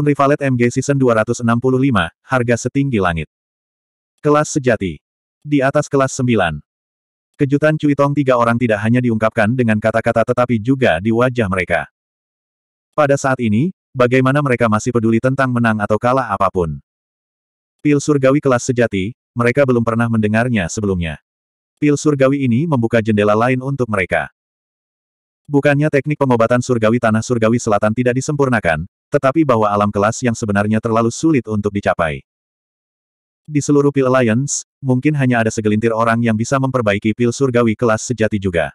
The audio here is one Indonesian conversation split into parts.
Unrivaled MG Season 265, harga setinggi langit. Kelas sejati. Di atas kelas 9. Kejutan Cuitong tiga orang tidak hanya diungkapkan dengan kata-kata tetapi juga di wajah mereka. Pada saat ini, bagaimana mereka masih peduli tentang menang atau kalah apapun. Pil surgawi kelas sejati, mereka belum pernah mendengarnya sebelumnya. Pil surgawi ini membuka jendela lain untuk mereka. Bukannya teknik pengobatan surgawi tanah surgawi selatan tidak disempurnakan, tetapi bahwa alam kelas yang sebenarnya terlalu sulit untuk dicapai. Di seluruh Pil Alliance, mungkin hanya ada segelintir orang yang bisa memperbaiki pil surgawi kelas sejati juga.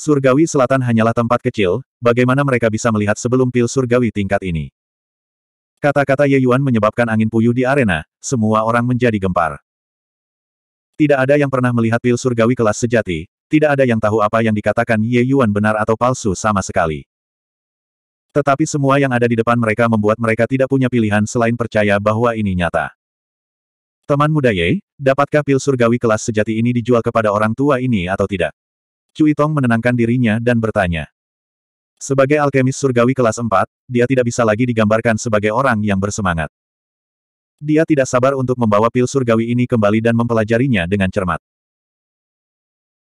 Surgawi Selatan hanyalah tempat kecil, bagaimana mereka bisa melihat sebelum pil surgawi tingkat ini. Kata-kata Ye Yuan menyebabkan angin puyuh di arena, semua orang menjadi gempar. Tidak ada yang pernah melihat pil surgawi kelas sejati, tidak ada yang tahu apa yang dikatakan Ye Yuan benar atau palsu sama sekali. Tetapi semua yang ada di depan mereka membuat mereka tidak punya pilihan selain percaya bahwa ini nyata. Teman muda Ye, dapatkah pil surgawi kelas sejati ini dijual kepada orang tua ini atau tidak? Cui Tong menenangkan dirinya dan bertanya. Sebagai alkemis surgawi kelas 4, dia tidak bisa lagi digambarkan sebagai orang yang bersemangat. Dia tidak sabar untuk membawa pil surgawi ini kembali dan mempelajarinya dengan cermat.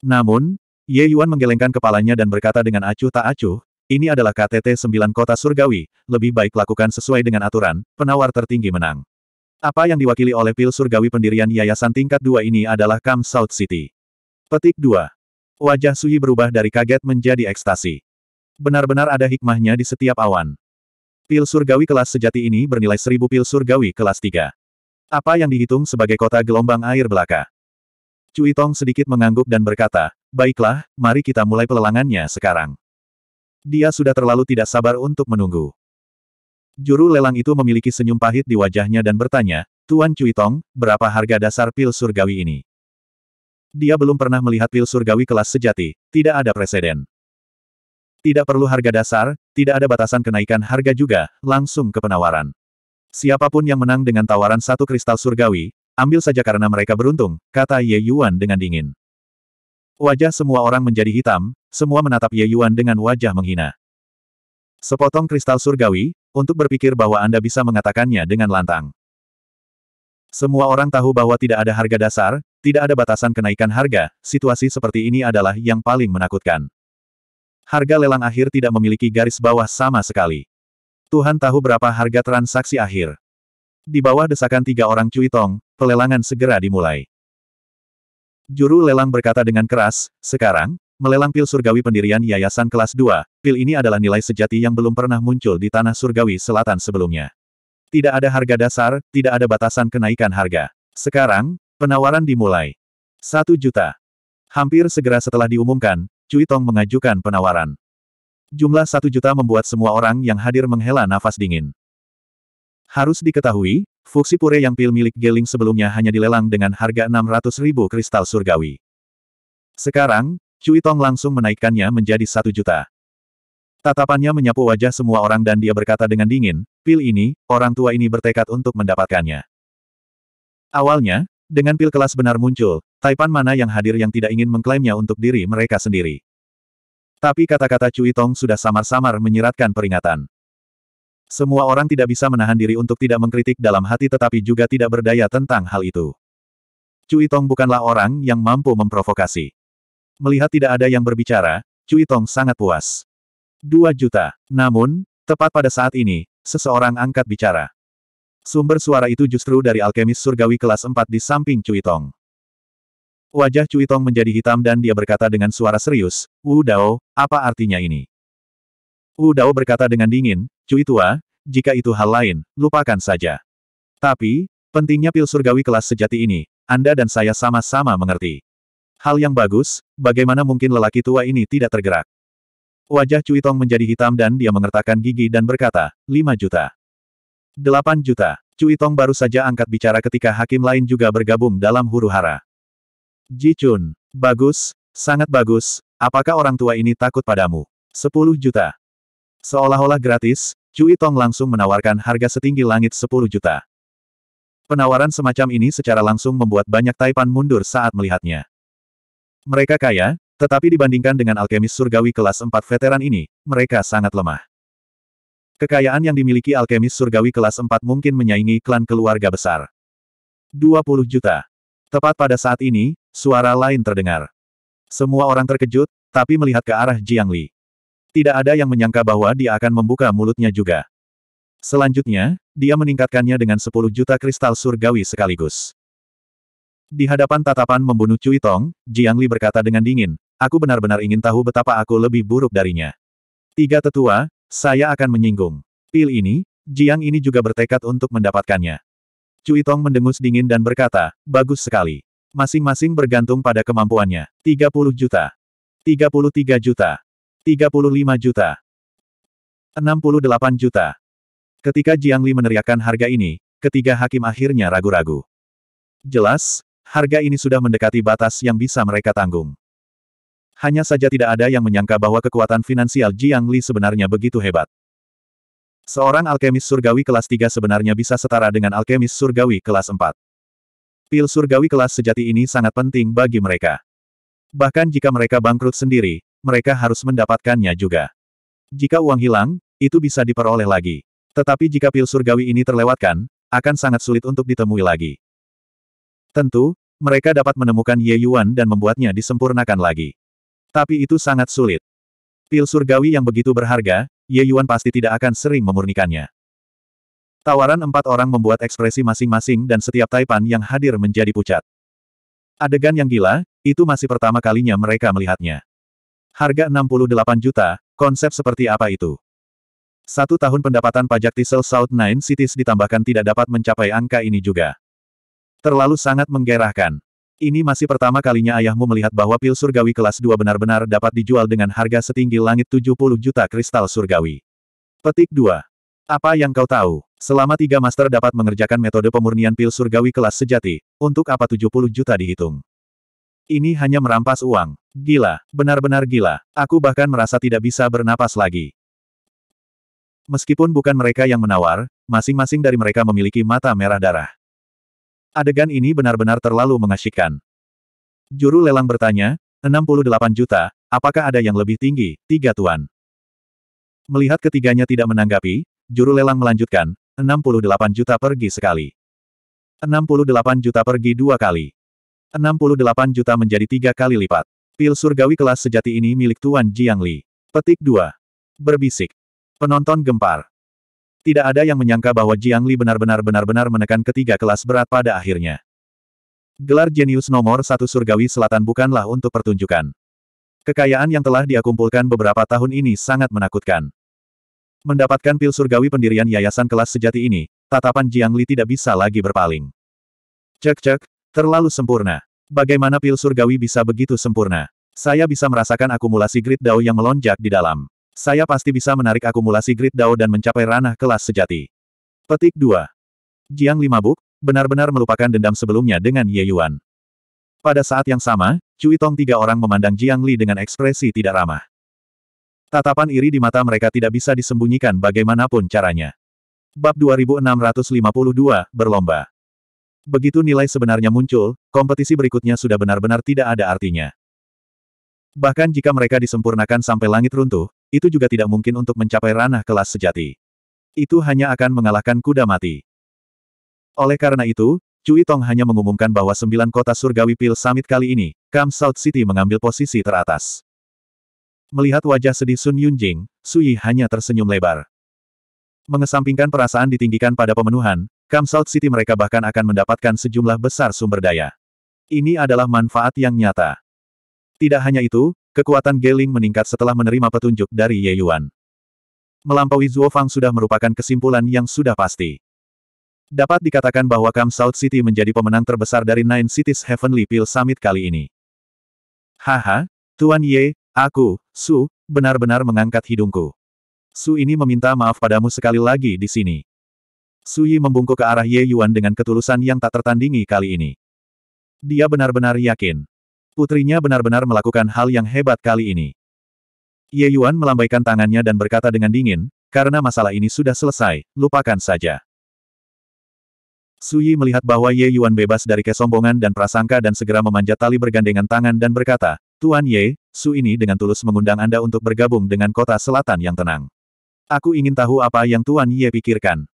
Namun, Ye Yuan menggelengkan kepalanya dan berkata dengan acuh tak acuh, ini adalah KTT sembilan kota surgawi, lebih baik lakukan sesuai dengan aturan, penawar tertinggi menang. Apa yang diwakili oleh pil surgawi pendirian yayasan tingkat Dua ini adalah Kam South City. Petik 2. Wajah Sui berubah dari kaget menjadi ekstasi. Benar-benar ada hikmahnya di setiap awan. Pil surgawi kelas sejati ini bernilai seribu pil surgawi kelas 3. Apa yang dihitung sebagai kota gelombang air belaka? Cui Tong sedikit mengangguk dan berkata, Baiklah, mari kita mulai pelelangannya sekarang. Dia sudah terlalu tidak sabar untuk menunggu. Juru lelang itu memiliki senyum pahit di wajahnya dan bertanya, Tuan Cui Tong, berapa harga dasar pil surgawi ini? Dia belum pernah melihat pil surgawi kelas sejati, tidak ada presiden. Tidak perlu harga dasar, tidak ada batasan kenaikan harga juga, langsung ke penawaran. Siapapun yang menang dengan tawaran satu kristal surgawi, ambil saja karena mereka beruntung, kata Ye Yuan dengan dingin. Wajah semua orang menjadi hitam, semua menatap Ye Yuan dengan wajah menghina. Sepotong kristal surgawi, untuk berpikir bahwa Anda bisa mengatakannya dengan lantang. Semua orang tahu bahwa tidak ada harga dasar, tidak ada batasan kenaikan harga, situasi seperti ini adalah yang paling menakutkan. Harga lelang akhir tidak memiliki garis bawah sama sekali. Tuhan tahu berapa harga transaksi akhir. Di bawah desakan tiga orang cuitong, pelelangan segera dimulai. Juru lelang berkata dengan keras, sekarang, melelang pil surgawi pendirian Yayasan Kelas 2, pil ini adalah nilai sejati yang belum pernah muncul di tanah surgawi selatan sebelumnya. Tidak ada harga dasar, tidak ada batasan kenaikan harga. Sekarang, penawaran dimulai. Satu juta. Hampir segera setelah diumumkan, Cui Tong mengajukan penawaran. Jumlah satu juta membuat semua orang yang hadir menghela nafas dingin. Harus diketahui, pure yang pil milik Geling sebelumnya hanya dilelang dengan harga 600 ribu kristal surgawi. Sekarang, Cui Tong langsung menaikkannya menjadi satu juta. Tatapannya menyapu wajah semua orang dan dia berkata dengan dingin, pil ini, orang tua ini bertekad untuk mendapatkannya. Awalnya, dengan pil kelas benar muncul, Taipan mana yang hadir yang tidak ingin mengklaimnya untuk diri mereka sendiri. Tapi kata-kata Cui Tong sudah samar-samar menyiratkan peringatan. Semua orang tidak bisa menahan diri untuk tidak mengkritik dalam hati tetapi juga tidak berdaya tentang hal itu. Cui Tong bukanlah orang yang mampu memprovokasi. Melihat tidak ada yang berbicara, Cui Tong sangat puas. Dua juta. Namun, tepat pada saat ini, seseorang angkat bicara. Sumber suara itu justru dari alkemis surgawi kelas 4 di samping Cui Tong. Wajah Cui Tong menjadi hitam dan dia berkata dengan suara serius, Wu Dao, apa artinya ini? Wu Dao berkata dengan dingin, Cui tua, jika itu hal lain, lupakan saja. Tapi, pentingnya pil surgawi kelas sejati ini, Anda dan saya sama-sama mengerti. Hal yang bagus, bagaimana mungkin lelaki tua ini tidak tergerak? Wajah Cui Tong menjadi hitam dan dia mengertakkan gigi dan berkata, 5 juta. 8 juta. Cui Tong baru saja angkat bicara ketika hakim lain juga bergabung dalam huru-hara. Ji Chun, bagus, sangat bagus, apakah orang tua ini takut padamu? 10 juta. Seolah-olah gratis, Cui Tong langsung menawarkan harga setinggi langit 10 juta. Penawaran semacam ini secara langsung membuat banyak Taipan mundur saat melihatnya. Mereka kaya, tetapi dibandingkan dengan alkemis surgawi kelas 4 veteran ini, mereka sangat lemah. Kekayaan yang dimiliki alkemis surgawi kelas 4 mungkin menyaingi klan keluarga besar. 20 juta. Tepat pada saat ini, suara lain terdengar. Semua orang terkejut, tapi melihat ke arah Jiang Li. Tidak ada yang menyangka bahwa dia akan membuka mulutnya juga. Selanjutnya, dia meningkatkannya dengan 10 juta kristal surgawi sekaligus. Di hadapan tatapan membunuh Cui Tong, Jiang Li berkata dengan dingin, aku benar-benar ingin tahu betapa aku lebih buruk darinya. Tiga tetua, saya akan menyinggung. Pil ini, Jiang ini juga bertekad untuk mendapatkannya. Cui Tong mendengus dingin dan berkata, bagus sekali. Masing-masing bergantung pada kemampuannya. 30 juta. 33 juta. 35 juta. 68 juta. Ketika Jiang Li meneriakkan harga ini, ketiga hakim akhirnya ragu-ragu. Jelas, harga ini sudah mendekati batas yang bisa mereka tanggung. Hanya saja tidak ada yang menyangka bahwa kekuatan finansial Jiang Li sebenarnya begitu hebat. Seorang alkemis surgawi kelas 3 sebenarnya bisa setara dengan alkemis surgawi kelas 4. Pil surgawi kelas sejati ini sangat penting bagi mereka. Bahkan jika mereka bangkrut sendiri, mereka harus mendapatkannya juga. Jika uang hilang, itu bisa diperoleh lagi. Tetapi jika pil surgawi ini terlewatkan, akan sangat sulit untuk ditemui lagi. Tentu, mereka dapat menemukan Ye Yuan dan membuatnya disempurnakan lagi. Tapi itu sangat sulit. Pil surgawi yang begitu berharga, Ye Yuan pasti tidak akan sering memurnikannya. Tawaran empat orang membuat ekspresi masing-masing dan setiap Taipan yang hadir menjadi pucat. Adegan yang gila, itu masih pertama kalinya mereka melihatnya. Harga 68 juta, konsep seperti apa itu? Satu tahun pendapatan pajak Tissel South Nine Cities ditambahkan tidak dapat mencapai angka ini juga. Terlalu sangat menggerahkan. Ini masih pertama kalinya ayahmu melihat bahwa pil surgawi kelas 2 benar-benar dapat dijual dengan harga setinggi langit 70 juta kristal surgawi. Petik 2. Apa yang kau tahu? Selama tiga master dapat mengerjakan metode pemurnian pil surgawi kelas sejati, untuk apa 70 juta dihitung? Ini hanya merampas uang. Gila, benar-benar gila. Aku bahkan merasa tidak bisa bernapas lagi. Meskipun bukan mereka yang menawar, masing-masing dari mereka memiliki mata merah darah. Adegan ini benar-benar terlalu mengasyikkan. Juru lelang bertanya, 68 juta, apakah ada yang lebih tinggi, tiga tuan? Melihat ketiganya tidak menanggapi, juru lelang melanjutkan, 68 juta pergi sekali. 68 juta pergi dua kali. 68 juta menjadi tiga kali lipat. Pil surgawi kelas sejati ini milik Tuan Jiang Li. Petik 2. Berbisik. Penonton gempar. Tidak ada yang menyangka bahwa Jiang Li benar-benar benar-benar menekan ketiga kelas berat pada akhirnya. Gelar jenius nomor satu surgawi selatan bukanlah untuk pertunjukan. Kekayaan yang telah diakumpulkan beberapa tahun ini sangat menakutkan. Mendapatkan pil surgawi pendirian yayasan kelas sejati ini, tatapan Jiang Li tidak bisa lagi berpaling. Cek-cek, Terlalu sempurna. Bagaimana pil surgawi bisa begitu sempurna? Saya bisa merasakan akumulasi grid Dao yang melonjak di dalam. Saya pasti bisa menarik akumulasi grid Dao dan mencapai ranah kelas sejati. Petik 2. Jiang Limabuk, benar-benar melupakan dendam sebelumnya dengan Ye Yuan. Pada saat yang sama, Cui Tong tiga orang memandang Jiang Li dengan ekspresi tidak ramah. Tatapan iri di mata mereka tidak bisa disembunyikan bagaimanapun caranya. Bab 2652, Berlomba Begitu nilai sebenarnya muncul, kompetisi berikutnya sudah benar-benar tidak ada artinya. Bahkan jika mereka disempurnakan sampai langit runtuh, itu juga tidak mungkin untuk mencapai ranah kelas sejati. Itu hanya akan mengalahkan kuda mati. Oleh karena itu, Cui Tong hanya mengumumkan bahwa sembilan kota surgawi Pil Summit kali ini, Kam South City mengambil posisi teratas. Melihat wajah sedih Sun Yunjing, Sui hanya tersenyum lebar. Mengesampingkan perasaan ditinggikan pada pemenuhan, Kam South City mereka bahkan akan mendapatkan sejumlah besar sumber daya. Ini adalah manfaat yang nyata. Tidak hanya itu, kekuatan Geling meningkat setelah menerima petunjuk dari Ye Yuan. Melampaui Zuofang Fang sudah merupakan kesimpulan yang sudah pasti. Dapat dikatakan bahwa Kam South City menjadi pemenang terbesar dari Nine Cities Heavenly Pill Summit kali ini. Haha, Tuan Ye, aku, Su, benar-benar mengangkat hidungku. Su ini meminta maaf padamu sekali lagi di sini. Suyi membungkuk ke arah Ye Yuan dengan ketulusan yang tak tertandingi kali ini. Dia benar-benar yakin. Putrinya benar-benar melakukan hal yang hebat kali ini. Ye Yuan melambaikan tangannya dan berkata dengan dingin, karena masalah ini sudah selesai, lupakan saja. Suyi melihat bahwa Ye Yuan bebas dari kesombongan dan prasangka dan segera memanjat tali bergandengan tangan dan berkata, Tuan Ye, Su ini dengan tulus mengundang Anda untuk bergabung dengan kota selatan yang tenang. Aku ingin tahu apa yang Tuan Ye pikirkan.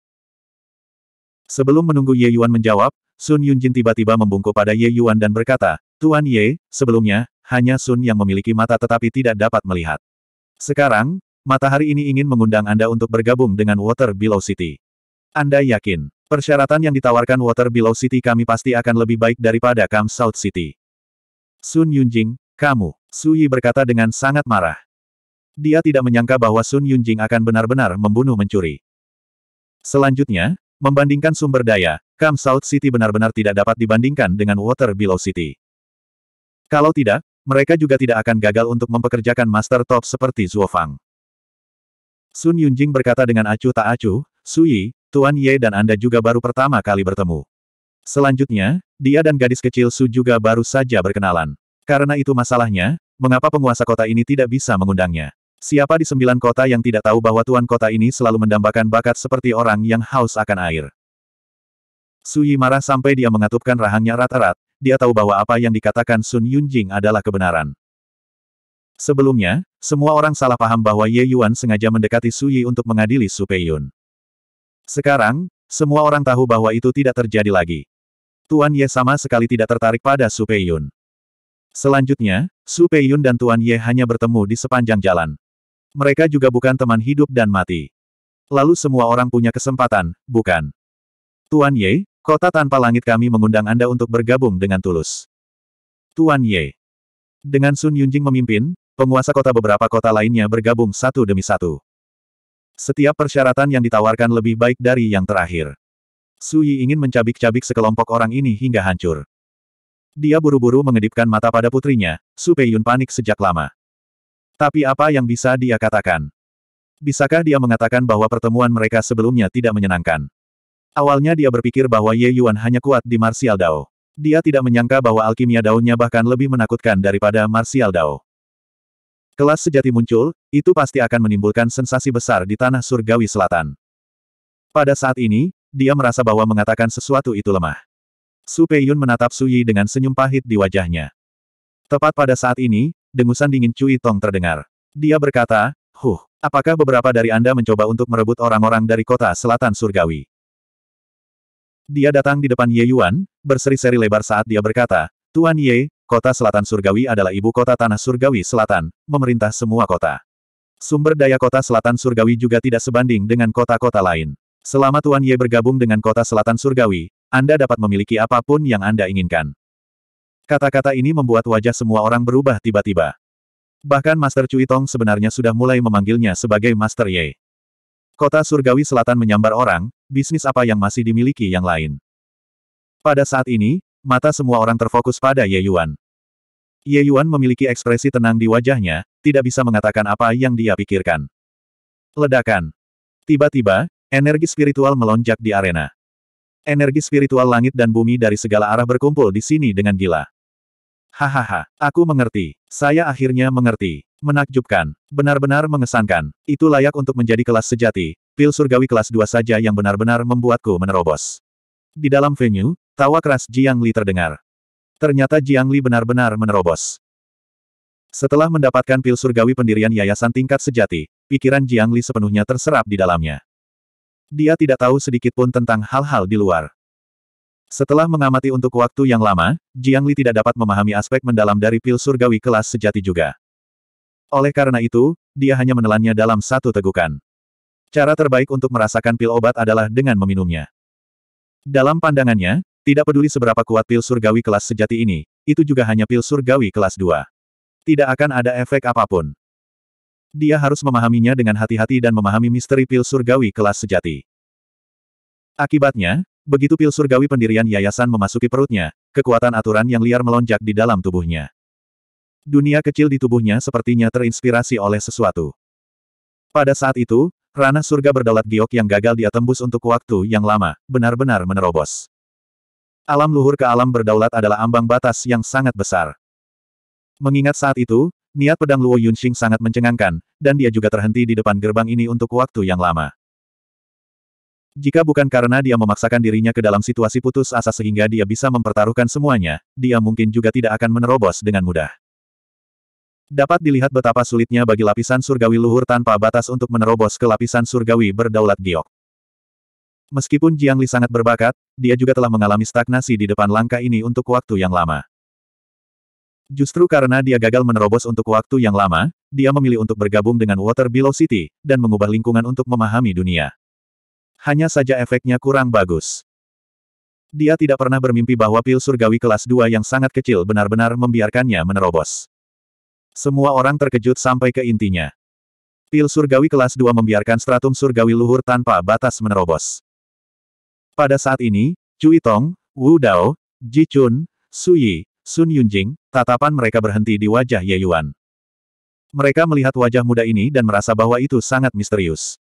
Sebelum menunggu Ye Yuan menjawab, Sun Yunjin tiba-tiba membungkuk pada Ye Yuan dan berkata, Tuan Ye, sebelumnya, hanya Sun yang memiliki mata tetapi tidak dapat melihat. Sekarang, matahari ini ingin mengundang Anda untuk bergabung dengan Water Below City. Anda yakin, persyaratan yang ditawarkan Water Below City kami pasti akan lebih baik daripada Kam South City. Sun Yunjing, kamu, Su Yi berkata dengan sangat marah. Dia tidak menyangka bahwa Sun Yunjing akan benar-benar membunuh mencuri. Selanjutnya, Membandingkan sumber daya, Kam South City benar-benar tidak dapat dibandingkan dengan Water Below City. Kalau tidak, mereka juga tidak akan gagal untuk mempekerjakan Master Top seperti Fang. Sun Yunjing berkata dengan acuh tak acuh, Sui, Tuan Ye dan Anda juga baru pertama kali bertemu. Selanjutnya, dia dan gadis kecil Su juga baru saja berkenalan. Karena itu masalahnya, mengapa penguasa kota ini tidak bisa mengundangnya? Siapa di sembilan kota yang tidak tahu bahwa tuan kota ini selalu mendambakan bakat seperti orang yang haus akan air? Suyi marah sampai dia mengatupkan rahangnya rata rat dia tahu bahwa apa yang dikatakan Sun Yunjing adalah kebenaran. Sebelumnya, semua orang salah paham bahwa Ye Yuan sengaja mendekati Suyi untuk mengadili Su Peiyun. Sekarang, semua orang tahu bahwa itu tidak terjadi lagi. Tuan Ye sama sekali tidak tertarik pada Su Peiyun. Selanjutnya, Su Peiyun dan Tuan Ye hanya bertemu di sepanjang jalan. Mereka juga bukan teman hidup dan mati. Lalu semua orang punya kesempatan, bukan? Tuan Ye, kota tanpa langit kami mengundang Anda untuk bergabung dengan tulus. Tuan Ye. Dengan Sun Yunjing memimpin, penguasa kota beberapa kota lainnya bergabung satu demi satu. Setiap persyaratan yang ditawarkan lebih baik dari yang terakhir. Su Yi ingin mencabik-cabik sekelompok orang ini hingga hancur. Dia buru-buru mengedipkan mata pada putrinya, Su Pei Yun panik sejak lama. Tapi apa yang bisa dia katakan? Bisakah dia mengatakan bahwa pertemuan mereka sebelumnya tidak menyenangkan? Awalnya dia berpikir bahwa Ye Yuan hanya kuat di Martial Dao. Dia tidak menyangka bahwa alkimia daunnya bahkan lebih menakutkan daripada Martial Dao. Kelas sejati muncul, itu pasti akan menimbulkan sensasi besar di tanah surgawi selatan. Pada saat ini, dia merasa bahwa mengatakan sesuatu itu lemah. Su Peiyun menatap Su Yi dengan senyum pahit di wajahnya. Tepat pada saat ini, Dengusan dingin Cui Tong terdengar. Dia berkata, Huh, apakah beberapa dari Anda mencoba untuk merebut orang-orang dari kota selatan surgawi? Dia datang di depan Ye Yuan, berseri-seri lebar saat dia berkata, Tuan Ye, kota selatan surgawi adalah ibu kota tanah surgawi selatan, memerintah semua kota. Sumber daya kota selatan surgawi juga tidak sebanding dengan kota-kota lain. Selama Tuan Ye bergabung dengan kota selatan surgawi, Anda dapat memiliki apapun yang Anda inginkan. Kata-kata ini membuat wajah semua orang berubah tiba-tiba. Bahkan Master Cui Tong sebenarnya sudah mulai memanggilnya sebagai Master Ye. Kota Surgawi Selatan menyambar orang, bisnis apa yang masih dimiliki yang lain. Pada saat ini, mata semua orang terfokus pada Ye Yuan. Ye Yuan memiliki ekspresi tenang di wajahnya, tidak bisa mengatakan apa yang dia pikirkan. Ledakan. Tiba-tiba, energi spiritual melonjak di arena. Energi spiritual langit dan bumi dari segala arah berkumpul di sini dengan gila. Hahaha, aku mengerti. Saya akhirnya mengerti. Menakjubkan. Benar-benar mengesankan. Itu layak untuk menjadi kelas sejati. Pil surgawi kelas 2 saja yang benar-benar membuatku menerobos. Di dalam venue, tawa keras Jiang Li terdengar. Ternyata Jiang Li benar-benar menerobos. Setelah mendapatkan pil surgawi pendirian yayasan tingkat sejati, pikiran Jiang Li sepenuhnya terserap di dalamnya. Dia tidak tahu sedikit pun tentang hal-hal di luar. Setelah mengamati untuk waktu yang lama, Jiang Li tidak dapat memahami aspek mendalam dari pil surgawi kelas sejati juga. Oleh karena itu, dia hanya menelannya dalam satu tegukan. Cara terbaik untuk merasakan pil obat adalah dengan meminumnya. Dalam pandangannya, tidak peduli seberapa kuat pil surgawi kelas sejati ini, itu juga hanya pil surgawi kelas 2. Tidak akan ada efek apapun. Dia harus memahaminya dengan hati-hati dan memahami misteri pil surgawi kelas sejati. Akibatnya, Begitu pil surgawi pendirian yayasan memasuki perutnya, kekuatan aturan yang liar melonjak di dalam tubuhnya. Dunia kecil di tubuhnya sepertinya terinspirasi oleh sesuatu. Pada saat itu, ranah surga berdaulat giok yang gagal dia tembus untuk waktu yang lama, benar-benar menerobos. Alam luhur ke alam berdaulat adalah ambang batas yang sangat besar. Mengingat saat itu, niat pedang Luo Yunxing sangat mencengangkan, dan dia juga terhenti di depan gerbang ini untuk waktu yang lama. Jika bukan karena dia memaksakan dirinya ke dalam situasi putus asa sehingga dia bisa mempertaruhkan semuanya, dia mungkin juga tidak akan menerobos dengan mudah. Dapat dilihat betapa sulitnya bagi lapisan surgawi luhur tanpa batas untuk menerobos ke lapisan surgawi berdaulat giok. Meskipun Jiang Li sangat berbakat, dia juga telah mengalami stagnasi di depan langkah ini untuk waktu yang lama. Justru karena dia gagal menerobos untuk waktu yang lama, dia memilih untuk bergabung dengan Water Below City, dan mengubah lingkungan untuk memahami dunia hanya saja efeknya kurang bagus. Dia tidak pernah bermimpi bahwa pil surgawi kelas 2 yang sangat kecil benar-benar membiarkannya menerobos. Semua orang terkejut sampai ke intinya. Pil surgawi kelas 2 membiarkan stratum surgawi luhur tanpa batas menerobos. Pada saat ini, Cui Tong, Wu Dao, Ji Chun, Su Yi, Sun Yunjing, tatapan mereka berhenti di wajah Ye Yuan. Mereka melihat wajah muda ini dan merasa bahwa itu sangat misterius.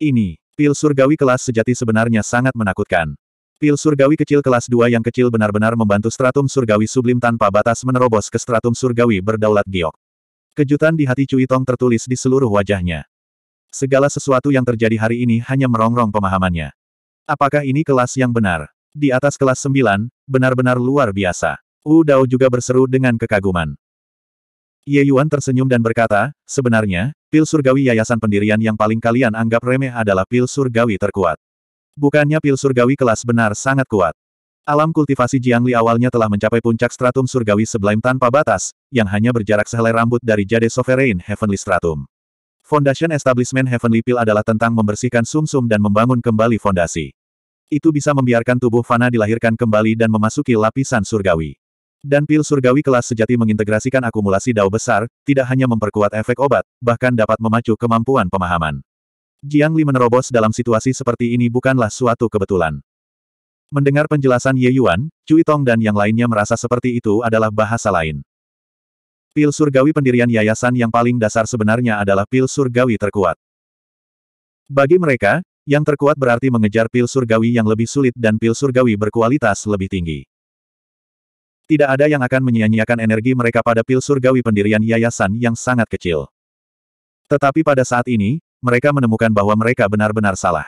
Ini Pil surgawi kelas sejati sebenarnya sangat menakutkan. Pil surgawi kecil kelas 2 yang kecil benar-benar membantu stratum surgawi sublim tanpa batas menerobos ke stratum surgawi berdaulat giok. Kejutan di hati Cui Tong tertulis di seluruh wajahnya. Segala sesuatu yang terjadi hari ini hanya merongrong pemahamannya. Apakah ini kelas yang benar? Di atas kelas 9, benar-benar luar biasa. Wu Dao juga berseru dengan kekaguman. Ye Yuan tersenyum dan berkata, sebenarnya, pil surgawi yayasan pendirian yang paling kalian anggap remeh adalah pil surgawi terkuat. Bukannya pil surgawi kelas benar sangat kuat. Alam kultivasi Jiang Li awalnya telah mencapai puncak stratum surgawi sebelum tanpa batas, yang hanya berjarak sehelai rambut dari jade sovereign heavenly stratum. Foundation Establishment Heavenly Pill adalah tentang membersihkan sumsum -sum dan membangun kembali fondasi. Itu bisa membiarkan tubuh fana dilahirkan kembali dan memasuki lapisan surgawi. Dan pil surgawi kelas sejati mengintegrasikan akumulasi dao besar, tidak hanya memperkuat efek obat, bahkan dapat memacu kemampuan pemahaman. Jiang Li menerobos dalam situasi seperti ini bukanlah suatu kebetulan. Mendengar penjelasan Ye Yuan, Cui Tong dan yang lainnya merasa seperti itu adalah bahasa lain. Pil surgawi pendirian yayasan yang paling dasar sebenarnya adalah pil surgawi terkuat. Bagi mereka, yang terkuat berarti mengejar pil surgawi yang lebih sulit dan pil surgawi berkualitas lebih tinggi. Tidak ada yang akan menyia-nyiakan energi mereka pada pil surgawi pendirian yayasan yang sangat kecil. Tetapi pada saat ini, mereka menemukan bahwa mereka benar-benar salah.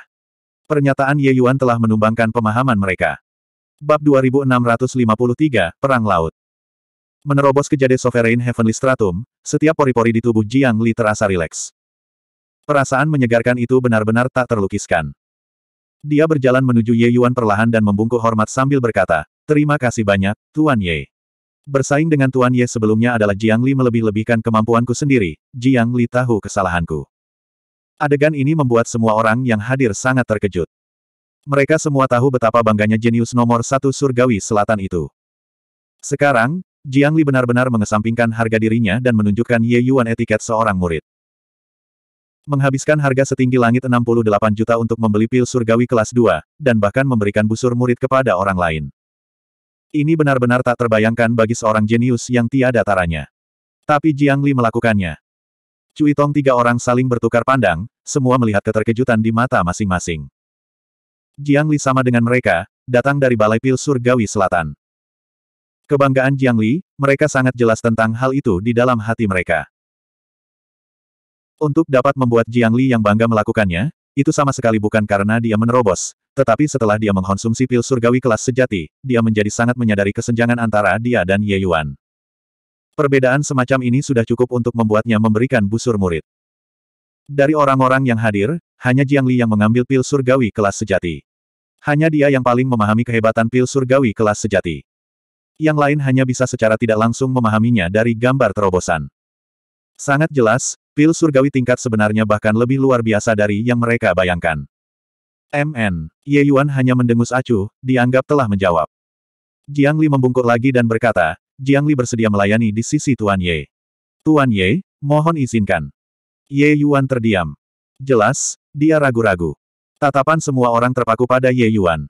Pernyataan Ye Yuan telah menumbangkan pemahaman mereka. Bab 2653, Perang Laut Menerobos ke jade Sovereign Heavenly Stratum, setiap pori-pori di tubuh Jiang Li terasa rileks. Perasaan menyegarkan itu benar-benar tak terlukiskan. Dia berjalan menuju Ye Yuan perlahan dan membungkuk hormat sambil berkata, Terima kasih banyak, Tuan Ye. Bersaing dengan Tuan Ye sebelumnya adalah Jiang Li melebih-lebihkan kemampuanku sendiri, Jiang Li tahu kesalahanku. Adegan ini membuat semua orang yang hadir sangat terkejut. Mereka semua tahu betapa bangganya jenius nomor satu surgawi selatan itu. Sekarang, Jiang Li benar-benar mengesampingkan harga dirinya dan menunjukkan Ye Yuan etiket seorang murid. Menghabiskan harga setinggi langit 68 juta untuk membeli pil surgawi kelas 2, dan bahkan memberikan busur murid kepada orang lain. Ini benar-benar tak terbayangkan bagi seorang jenius yang tiada taranya. Tapi Jiang Li melakukannya. Cui Tong tiga orang saling bertukar pandang, semua melihat keterkejutan di mata masing-masing. Jiang Li sama dengan mereka, datang dari Balai Pil Surgawi Selatan. Kebanggaan Jiang Li, mereka sangat jelas tentang hal itu di dalam hati mereka. Untuk dapat membuat Jiang Li yang bangga melakukannya, itu sama sekali bukan karena dia menerobos, tetapi setelah dia mengkonsumsi pil surgawi kelas sejati, dia menjadi sangat menyadari kesenjangan antara dia dan Ye Yuan. Perbedaan semacam ini sudah cukup untuk membuatnya memberikan busur murid. Dari orang-orang yang hadir, hanya Jiang Li yang mengambil pil surgawi kelas sejati. Hanya dia yang paling memahami kehebatan pil surgawi kelas sejati. Yang lain hanya bisa secara tidak langsung memahaminya dari gambar terobosan. Sangat jelas, Pil surgawi tingkat sebenarnya bahkan lebih luar biasa dari yang mereka bayangkan. MN. Ye Yuan hanya mendengus acuh, dianggap telah menjawab. Jiang Li membungkuk lagi dan berkata, Jiang Li bersedia melayani di sisi Tuan Ye. Tuan Ye, mohon izinkan. Ye Yuan terdiam. Jelas, dia ragu-ragu. Tatapan semua orang terpaku pada Ye Yuan.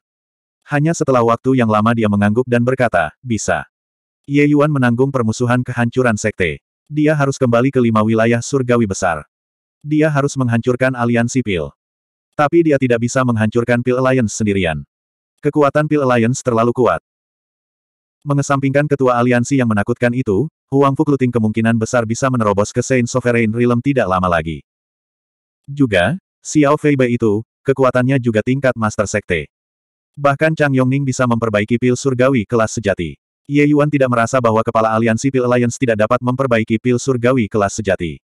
Hanya setelah waktu yang lama dia mengangguk dan berkata, bisa. Ye Yuan menanggung permusuhan kehancuran sekte dia harus kembali ke lima wilayah surgawi besar. Dia harus menghancurkan aliansi Pil. Tapi dia tidak bisa menghancurkan Pil Alliance sendirian. Kekuatan Pil Alliance terlalu kuat. Mengesampingkan ketua aliansi yang menakutkan itu, Huang Fu kluting kemungkinan besar bisa menerobos ke Saint Sovereign Realm tidak lama lagi. Juga, Xiao Fei Bei itu, kekuatannya juga tingkat Master Sekte. Bahkan Chang Yongning bisa memperbaiki pil surgawi kelas sejati. Ye Yuan tidak merasa bahwa kepala aliansi Pil Alliance tidak dapat memperbaiki pil surgawi kelas sejati.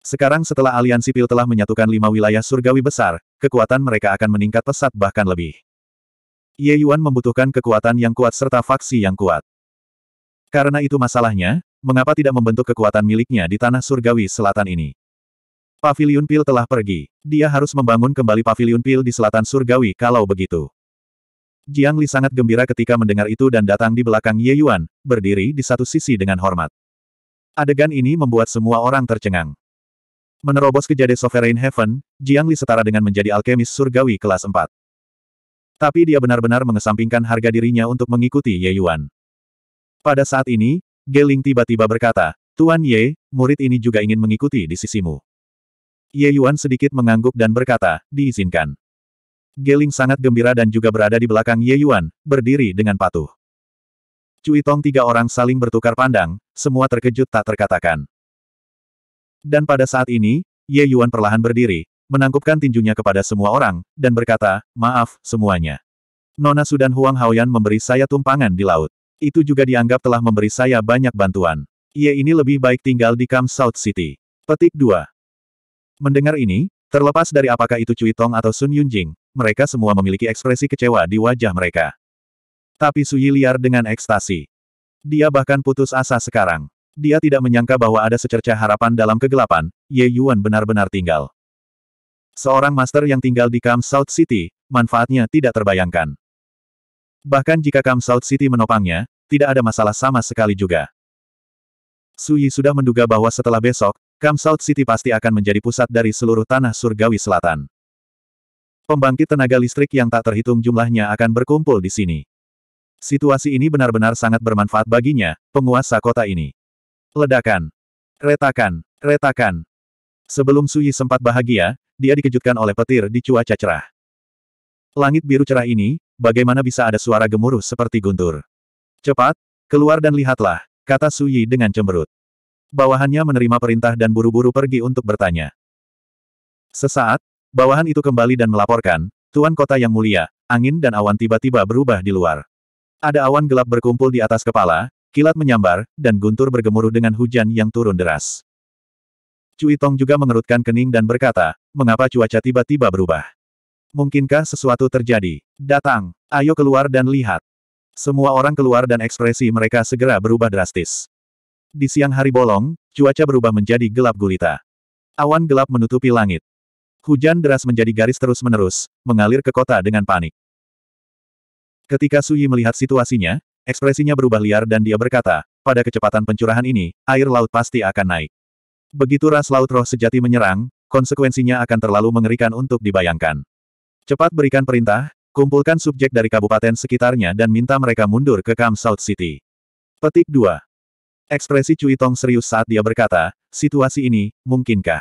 Sekarang setelah aliansi pil telah menyatukan lima wilayah surgawi besar, kekuatan mereka akan meningkat pesat bahkan lebih. Ye Yuan membutuhkan kekuatan yang kuat serta faksi yang kuat. Karena itu masalahnya, mengapa tidak membentuk kekuatan miliknya di tanah surgawi selatan ini? Pavilion Pil telah pergi. Dia harus membangun kembali Pavilion Pil di selatan surgawi kalau begitu. Jiang Li sangat gembira ketika mendengar itu dan datang di belakang Ye Yuan, berdiri di satu sisi dengan hormat. Adegan ini membuat semua orang tercengang. Menerobos ke Jade Sovereign Heaven, Jiang Li setara dengan menjadi alkemis surgawi kelas 4. Tapi dia benar-benar mengesampingkan harga dirinya untuk mengikuti Ye Yuan. Pada saat ini, Geling tiba-tiba berkata, Tuan Ye, murid ini juga ingin mengikuti di sisimu. Ye Yuan sedikit mengangguk dan berkata, diizinkan. Geling sangat gembira dan juga berada di belakang Ye Yuan, berdiri dengan patuh. Cui Tong tiga orang saling bertukar pandang, semua terkejut tak terkatakan. Dan pada saat ini, Ye Yuan perlahan berdiri, menangkupkan tinjunya kepada semua orang, dan berkata, maaf, semuanya. Nona Sudan Huang Haoyan memberi saya tumpangan di laut. Itu juga dianggap telah memberi saya banyak bantuan. Ia ini lebih baik tinggal di Camp South City. Petik 2. Mendengar ini, terlepas dari apakah itu Cui Tong atau Sun Yunjing, mereka semua memiliki ekspresi kecewa di wajah mereka. Tapi Suyi liar dengan ekstasi. Dia bahkan putus asa sekarang. Dia tidak menyangka bahwa ada secerca harapan dalam kegelapan, Ye Yuan benar-benar tinggal. Seorang master yang tinggal di Kam South City, manfaatnya tidak terbayangkan. Bahkan jika Kam South City menopangnya, tidak ada masalah sama sekali juga. Suyi sudah menduga bahwa setelah besok, Kam South City pasti akan menjadi pusat dari seluruh tanah surgawi selatan. Pembangkit tenaga listrik yang tak terhitung jumlahnya akan berkumpul di sini. Situasi ini benar-benar sangat bermanfaat baginya, penguasa kota ini. Ledakan. Retakan. Retakan. Sebelum Suyi sempat bahagia, dia dikejutkan oleh petir di cuaca cerah. Langit biru cerah ini, bagaimana bisa ada suara gemuruh seperti guntur. Cepat, keluar dan lihatlah, kata Suyi dengan cemberut. Bawahannya menerima perintah dan buru-buru pergi untuk bertanya. Sesaat, Bawahan itu kembali dan melaporkan, Tuan Kota Yang Mulia, angin dan awan tiba-tiba berubah di luar. Ada awan gelap berkumpul di atas kepala, kilat menyambar, dan guntur bergemuruh dengan hujan yang turun deras. Cui Tong juga mengerutkan kening dan berkata, mengapa cuaca tiba-tiba berubah? Mungkinkah sesuatu terjadi? Datang, ayo keluar dan lihat. Semua orang keluar dan ekspresi mereka segera berubah drastis. Di siang hari bolong, cuaca berubah menjadi gelap gulita. Awan gelap menutupi langit. Hujan deras menjadi garis terus-menerus, mengalir ke kota dengan panik. Ketika Suyi melihat situasinya, ekspresinya berubah liar dan dia berkata, pada kecepatan pencurahan ini, air laut pasti akan naik. Begitu ras laut roh sejati menyerang, konsekuensinya akan terlalu mengerikan untuk dibayangkan. Cepat berikan perintah, kumpulkan subjek dari kabupaten sekitarnya dan minta mereka mundur ke Kam South City. Petik 2. Ekspresi Cui Tong serius saat dia berkata, situasi ini, mungkinkah?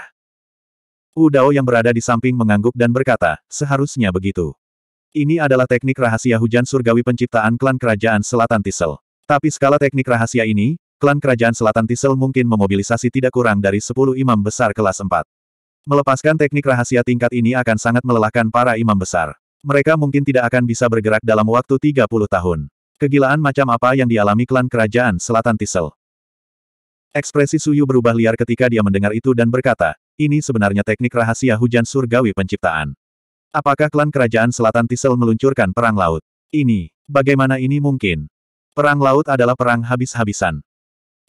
Wu Dao yang berada di samping mengangguk dan berkata, seharusnya begitu. Ini adalah teknik rahasia hujan surgawi penciptaan klan kerajaan selatan Tisel. Tapi skala teknik rahasia ini, klan kerajaan selatan Tisel mungkin memobilisasi tidak kurang dari 10 imam besar kelas 4. Melepaskan teknik rahasia tingkat ini akan sangat melelahkan para imam besar. Mereka mungkin tidak akan bisa bergerak dalam waktu 30 tahun. Kegilaan macam apa yang dialami klan kerajaan selatan Tisel? Ekspresi Suyu berubah liar ketika dia mendengar itu dan berkata, ini sebenarnya teknik rahasia hujan surgawi penciptaan. Apakah klan kerajaan selatan Tisel meluncurkan perang laut? Ini, bagaimana ini mungkin? Perang laut adalah perang habis-habisan.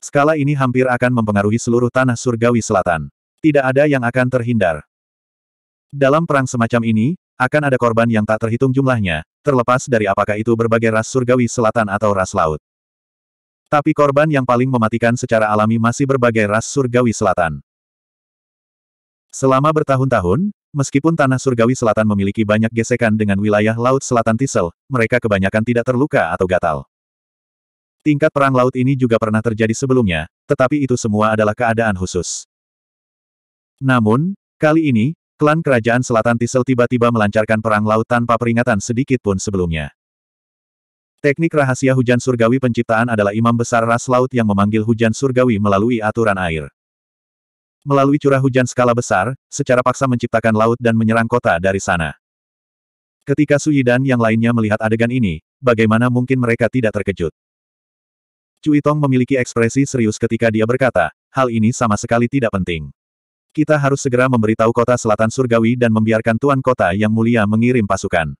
Skala ini hampir akan mempengaruhi seluruh tanah surgawi selatan. Tidak ada yang akan terhindar. Dalam perang semacam ini, akan ada korban yang tak terhitung jumlahnya, terlepas dari apakah itu berbagai ras surgawi selatan atau ras laut. Tapi korban yang paling mematikan secara alami masih berbagai ras surgawi selatan. Selama bertahun-tahun, meskipun tanah surgawi selatan memiliki banyak gesekan dengan wilayah laut selatan Tisel, mereka kebanyakan tidak terluka atau gatal. Tingkat perang laut ini juga pernah terjadi sebelumnya, tetapi itu semua adalah keadaan khusus. Namun, kali ini, klan kerajaan selatan Tisel tiba-tiba melancarkan perang laut tanpa peringatan sedikit pun sebelumnya. Teknik rahasia hujan surgawi penciptaan adalah imam besar ras laut yang memanggil hujan surgawi melalui aturan air. Melalui curah hujan skala besar, secara paksa menciptakan laut dan menyerang kota dari sana. Ketika Sui dan yang lainnya melihat adegan ini, bagaimana mungkin mereka tidak terkejut? Cui Tong memiliki ekspresi serius ketika dia berkata, hal ini sama sekali tidak penting. Kita harus segera memberitahu kota selatan surgawi dan membiarkan tuan kota yang mulia mengirim pasukan.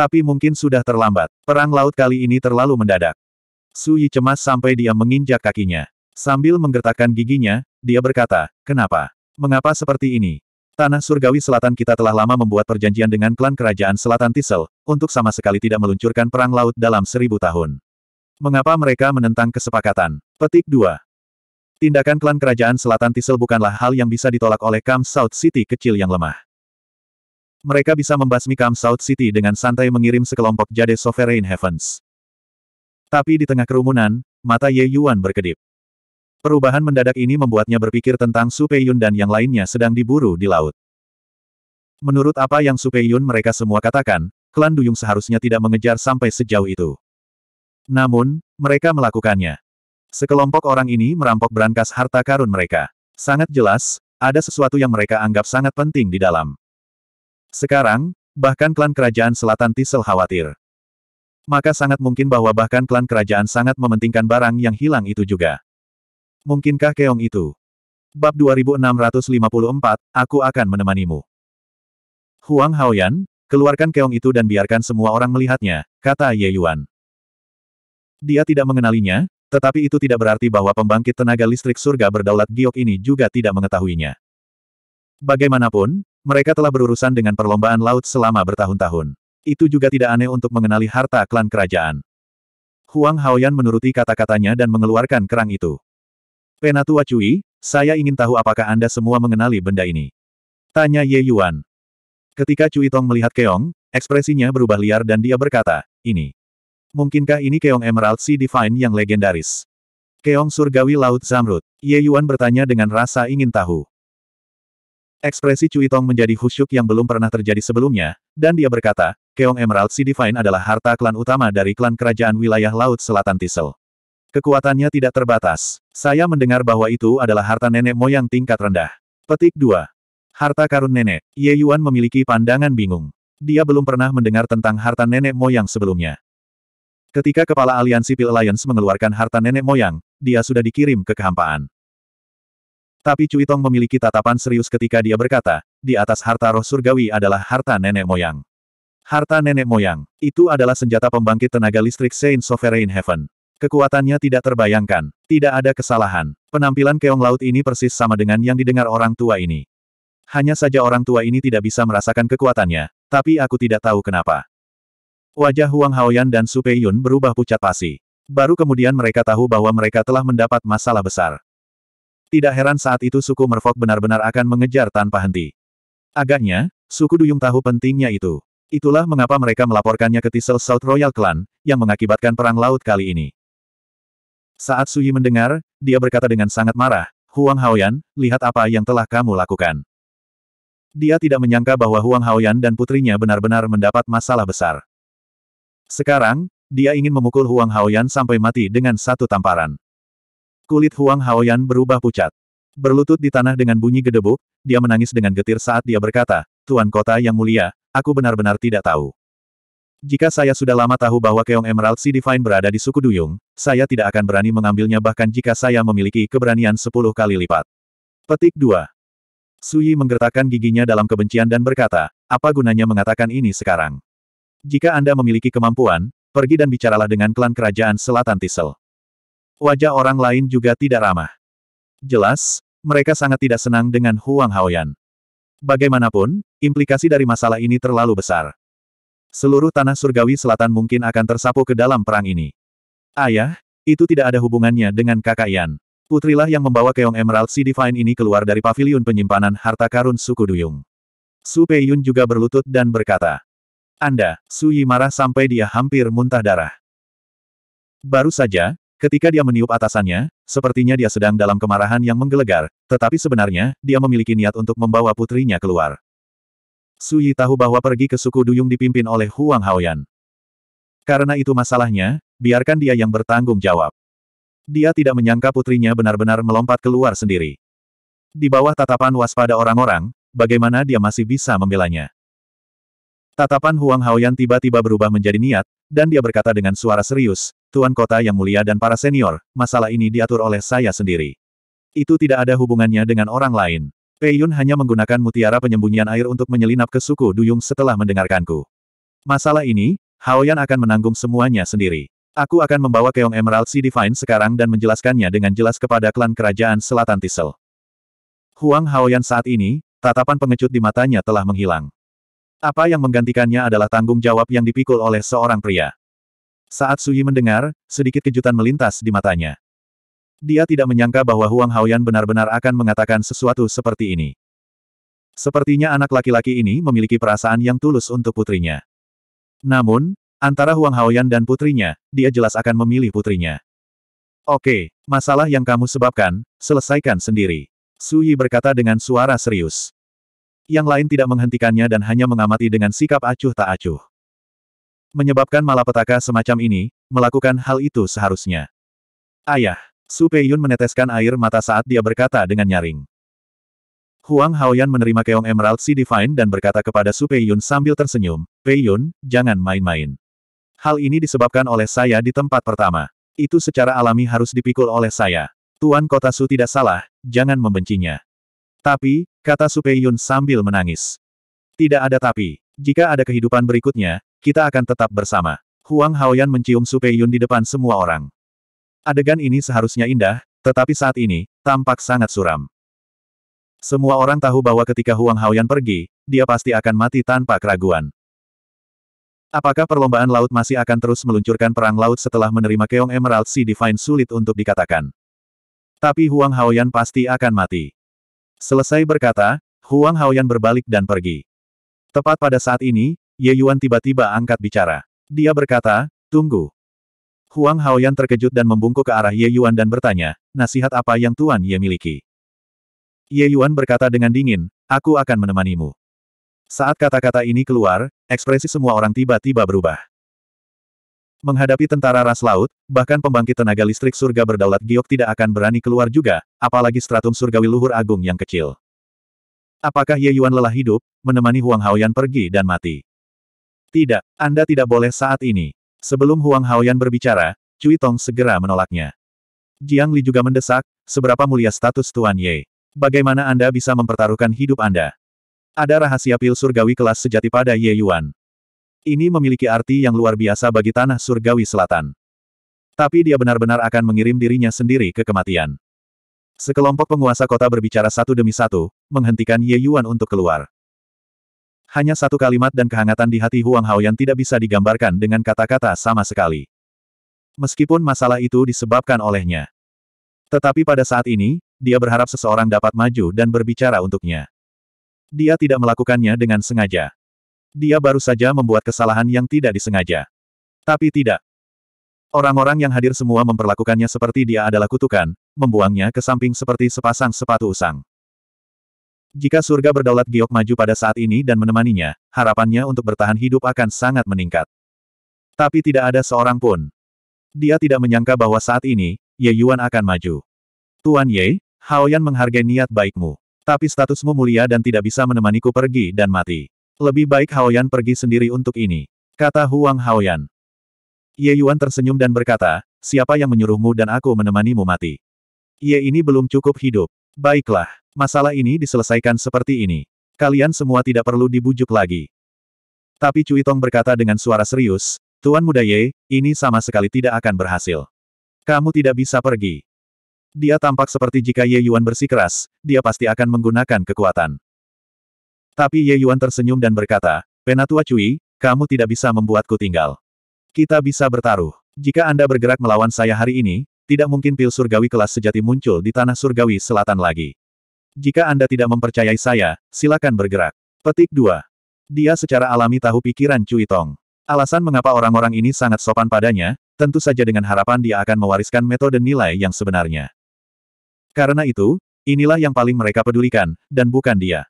Tapi mungkin sudah terlambat. Perang laut kali ini terlalu mendadak. Su Yi cemas sampai dia menginjak kakinya. Sambil menggertakkan giginya, dia berkata, Kenapa? Mengapa seperti ini? Tanah Surgawi Selatan kita telah lama membuat perjanjian dengan klan kerajaan Selatan Tisel, untuk sama sekali tidak meluncurkan perang laut dalam seribu tahun. Mengapa mereka menentang kesepakatan? Petik 2. Tindakan klan kerajaan Selatan Tisel bukanlah hal yang bisa ditolak oleh Kam South City kecil yang lemah. Mereka bisa membasmi Kam South City dengan santai mengirim sekelompok jade Sovereign Heavens. Tapi di tengah kerumunan, mata Ye Yuan berkedip. Perubahan mendadak ini membuatnya berpikir tentang Su Peiyun dan yang lainnya sedang diburu di laut. Menurut apa yang Su Peiyun mereka semua katakan, klan Duyung seharusnya tidak mengejar sampai sejauh itu. Namun, mereka melakukannya. Sekelompok orang ini merampok berangkas harta karun mereka. Sangat jelas, ada sesuatu yang mereka anggap sangat penting di dalam. Sekarang, bahkan klan kerajaan selatan Tisel khawatir. Maka sangat mungkin bahwa bahkan klan kerajaan sangat mementingkan barang yang hilang itu juga. Mungkinkah keong itu? Bab 2654, aku akan menemanimu. Huang Haoyan, keluarkan keong itu dan biarkan semua orang melihatnya, kata Ye Yuan. Dia tidak mengenalinya, tetapi itu tidak berarti bahwa pembangkit tenaga listrik surga berdaulat giok ini juga tidak mengetahuinya. Bagaimanapun, mereka telah berurusan dengan perlombaan laut selama bertahun-tahun. Itu juga tidak aneh untuk mengenali harta klan kerajaan. Huang Haoyan menuruti kata-katanya dan mengeluarkan kerang itu. Penatua Cui, saya ingin tahu apakah Anda semua mengenali benda ini. Tanya Ye Yuan. Ketika Cui Tong melihat Keong, ekspresinya berubah liar dan dia berkata, ini. Mungkinkah ini Keong Emerald Sea Divine yang legendaris? Keong Surgawi Laut Zamrud. Ye Yuan bertanya dengan rasa ingin tahu. Ekspresi Cui Tong menjadi khusyuk yang belum pernah terjadi sebelumnya, dan dia berkata, Keong Emerald Sea Divine adalah harta klan utama dari klan kerajaan wilayah Laut Selatan Tisel. Kekuatannya tidak terbatas. Saya mendengar bahwa itu adalah harta nenek moyang tingkat rendah. Petik 2. Harta karun nenek. Ye Yuan memiliki pandangan bingung. Dia belum pernah mendengar tentang harta nenek moyang sebelumnya. Ketika kepala aliansi Pil Alliance mengeluarkan harta nenek moyang, dia sudah dikirim ke kehampaan. Tapi Cui Tong memiliki tatapan serius ketika dia berkata, di atas harta roh surgawi adalah harta nenek moyang. Harta nenek moyang, itu adalah senjata pembangkit tenaga listrik Saint Sovereign Heaven. Kekuatannya tidak terbayangkan, tidak ada kesalahan. Penampilan keong laut ini persis sama dengan yang didengar orang tua ini. Hanya saja orang tua ini tidak bisa merasakan kekuatannya, tapi aku tidak tahu kenapa. Wajah Huang Haoyan dan Su Peiyun berubah pucat pasi. Baru kemudian mereka tahu bahwa mereka telah mendapat masalah besar. Tidak heran saat itu suku Merfok benar-benar akan mengejar tanpa henti. Agaknya, suku Duyung tahu pentingnya itu. Itulah mengapa mereka melaporkannya ke Tissel South Royal Clan, yang mengakibatkan perang laut kali ini. Saat Suyi mendengar, dia berkata dengan sangat marah, Huang Haoyan, lihat apa yang telah kamu lakukan. Dia tidak menyangka bahwa Huang Haoyan dan putrinya benar-benar mendapat masalah besar. Sekarang, dia ingin memukul Huang Haoyan sampai mati dengan satu tamparan. Kulit Huang Haoyan berubah pucat. Berlutut di tanah dengan bunyi gedebuk, dia menangis dengan getir saat dia berkata, Tuan Kota Yang Mulia, aku benar-benar tidak tahu. Jika saya sudah lama tahu bahwa Keong Emerald Sea Divine berada di suku Duyung, saya tidak akan berani mengambilnya bahkan jika saya memiliki keberanian sepuluh kali lipat. Petik 2. Sui menggertakkan giginya dalam kebencian dan berkata, apa gunanya mengatakan ini sekarang? Jika Anda memiliki kemampuan, pergi dan bicaralah dengan klan kerajaan Selatan Tisel. Wajah orang lain juga tidak ramah. Jelas, mereka sangat tidak senang dengan Huang Haoyan. Bagaimanapun, implikasi dari masalah ini terlalu besar. Seluruh tanah surgawi selatan mungkin akan tersapu ke dalam perang ini. Ayah, itu tidak ada hubungannya dengan kakak Yan. Putrilah yang membawa keong Emerald Sea Divine ini keluar dari paviliun penyimpanan harta karun suku Duyung. Su Pei Yun juga berlutut dan berkata, Anda, Su Yi marah sampai dia hampir muntah darah. Baru saja, Ketika dia meniup atasannya, sepertinya dia sedang dalam kemarahan yang menggelegar, tetapi sebenarnya, dia memiliki niat untuk membawa putrinya keluar. Suyi tahu bahwa pergi ke suku Duyung dipimpin oleh Huang Haoyan. Karena itu masalahnya, biarkan dia yang bertanggung jawab. Dia tidak menyangka putrinya benar-benar melompat keluar sendiri. Di bawah tatapan waspada orang-orang, bagaimana dia masih bisa membelanya? Tatapan Huang Haoyan tiba-tiba berubah menjadi niat, dan dia berkata dengan suara serius, Tuan Kota yang mulia dan para senior, masalah ini diatur oleh saya sendiri. Itu tidak ada hubungannya dengan orang lain. Pei Yun hanya menggunakan mutiara penyembunyian air untuk menyelinap ke suku Duyung setelah mendengarkanku. Masalah ini, Hao Yan akan menanggung semuanya sendiri. Aku akan membawa Keong Emerald Sea Divine sekarang dan menjelaskannya dengan jelas kepada klan kerajaan Selatan Tisel. Huang Hao Yan saat ini, tatapan pengecut di matanya telah menghilang. Apa yang menggantikannya adalah tanggung jawab yang dipikul oleh seorang pria. Saat Suyi mendengar, sedikit kejutan melintas di matanya. Dia tidak menyangka bahwa Huang Haoyan benar-benar akan mengatakan sesuatu seperti ini. Sepertinya anak laki-laki ini memiliki perasaan yang tulus untuk putrinya. Namun, antara Huang Haoyan dan putrinya, dia jelas akan memilih putrinya. Oke, masalah yang kamu sebabkan, selesaikan sendiri. Suyi berkata dengan suara serius. Yang lain tidak menghentikannya dan hanya mengamati dengan sikap acuh tak acuh. Menyebabkan malapetaka semacam ini, melakukan hal itu seharusnya. Ayah, Su Peiyun meneteskan air mata saat dia berkata dengan nyaring. Huang Haoyan menerima keong Emerald Sea Divine dan berkata kepada Su Peiyun sambil tersenyum, Peiyun, jangan main-main. Hal ini disebabkan oleh saya di tempat pertama. Itu secara alami harus dipikul oleh saya. Tuan Kota Su tidak salah, jangan membencinya. Tapi, kata Su Peiyun sambil menangis. Tidak ada tapi. Jika ada kehidupan berikutnya, kita akan tetap bersama. Huang Haoyan mencium Su Yun di depan semua orang. Adegan ini seharusnya indah, tetapi saat ini, tampak sangat suram. Semua orang tahu bahwa ketika Huang Haoyan pergi, dia pasti akan mati tanpa keraguan. Apakah perlombaan laut masih akan terus meluncurkan perang laut setelah menerima Keong Emerald Sea Divine sulit untuk dikatakan. Tapi Huang Haoyan pasti akan mati. Selesai berkata, Huang Haoyan berbalik dan pergi. Tepat pada saat ini, Ye Yuan tiba-tiba angkat bicara. Dia berkata, tunggu. Huang Haoyan terkejut dan membungkuk ke arah Ye Yuan dan bertanya, nasihat apa yang Tuan Ye miliki? Ye Yuan berkata dengan dingin, aku akan menemanimu. Saat kata-kata ini keluar, ekspresi semua orang tiba-tiba berubah. Menghadapi tentara ras laut, bahkan pembangkit tenaga listrik surga berdaulat giok tidak akan berani keluar juga, apalagi stratum surgawi luhur agung yang kecil. Apakah Ye Yuan lelah hidup, menemani Huang Haoyan pergi dan mati? Tidak, Anda tidak boleh saat ini. Sebelum Huang Haoyan berbicara, Cui Tong segera menolaknya. Jiang Li juga mendesak, seberapa mulia status Tuan Ye. Bagaimana Anda bisa mempertaruhkan hidup Anda? Ada rahasia pil surgawi kelas sejati pada Ye Yuan. Ini memiliki arti yang luar biasa bagi tanah surgawi selatan. Tapi dia benar-benar akan mengirim dirinya sendiri ke kematian. Sekelompok penguasa kota berbicara satu demi satu, menghentikan Ye Yuan untuk keluar. Hanya satu kalimat dan kehangatan di hati Huang yang tidak bisa digambarkan dengan kata-kata sama sekali. Meskipun masalah itu disebabkan olehnya. Tetapi pada saat ini, dia berharap seseorang dapat maju dan berbicara untuknya. Dia tidak melakukannya dengan sengaja. Dia baru saja membuat kesalahan yang tidak disengaja. Tapi tidak. Orang-orang yang hadir semua memperlakukannya seperti dia adalah kutukan, membuangnya ke samping seperti sepasang sepatu usang. Jika surga berdaulat giok maju pada saat ini dan menemaninya, harapannya untuk bertahan hidup akan sangat meningkat. Tapi tidak ada seorang pun. Dia tidak menyangka bahwa saat ini, Ye Yuan akan maju. Tuan Ye, Hao Yan menghargai niat baikmu. Tapi statusmu mulia dan tidak bisa menemaniku pergi dan mati. Lebih baik Hao Yan pergi sendiri untuk ini. Kata Huang Hao Yan. Ye Yuan tersenyum dan berkata, siapa yang menyuruhmu dan aku menemanimu mati? Ye ini belum cukup hidup. Baiklah, masalah ini diselesaikan seperti ini. Kalian semua tidak perlu dibujuk lagi. Tapi Cui Tong berkata dengan suara serius, Tuan Muda Ye, ini sama sekali tidak akan berhasil. Kamu tidak bisa pergi. Dia tampak seperti jika Ye Yuan bersikeras, dia pasti akan menggunakan kekuatan. Tapi Ye Yuan tersenyum dan berkata, Penatua Cui, kamu tidak bisa membuatku tinggal. Kita bisa bertaruh. Jika Anda bergerak melawan saya hari ini, tidak mungkin pil surgawi kelas sejati muncul di tanah surgawi selatan lagi. Jika Anda tidak mempercayai saya, silakan bergerak. Petik 2. Dia secara alami tahu pikiran Cui Tong. Alasan mengapa orang-orang ini sangat sopan padanya, tentu saja dengan harapan dia akan mewariskan metode nilai yang sebenarnya. Karena itu, inilah yang paling mereka pedulikan, dan bukan dia.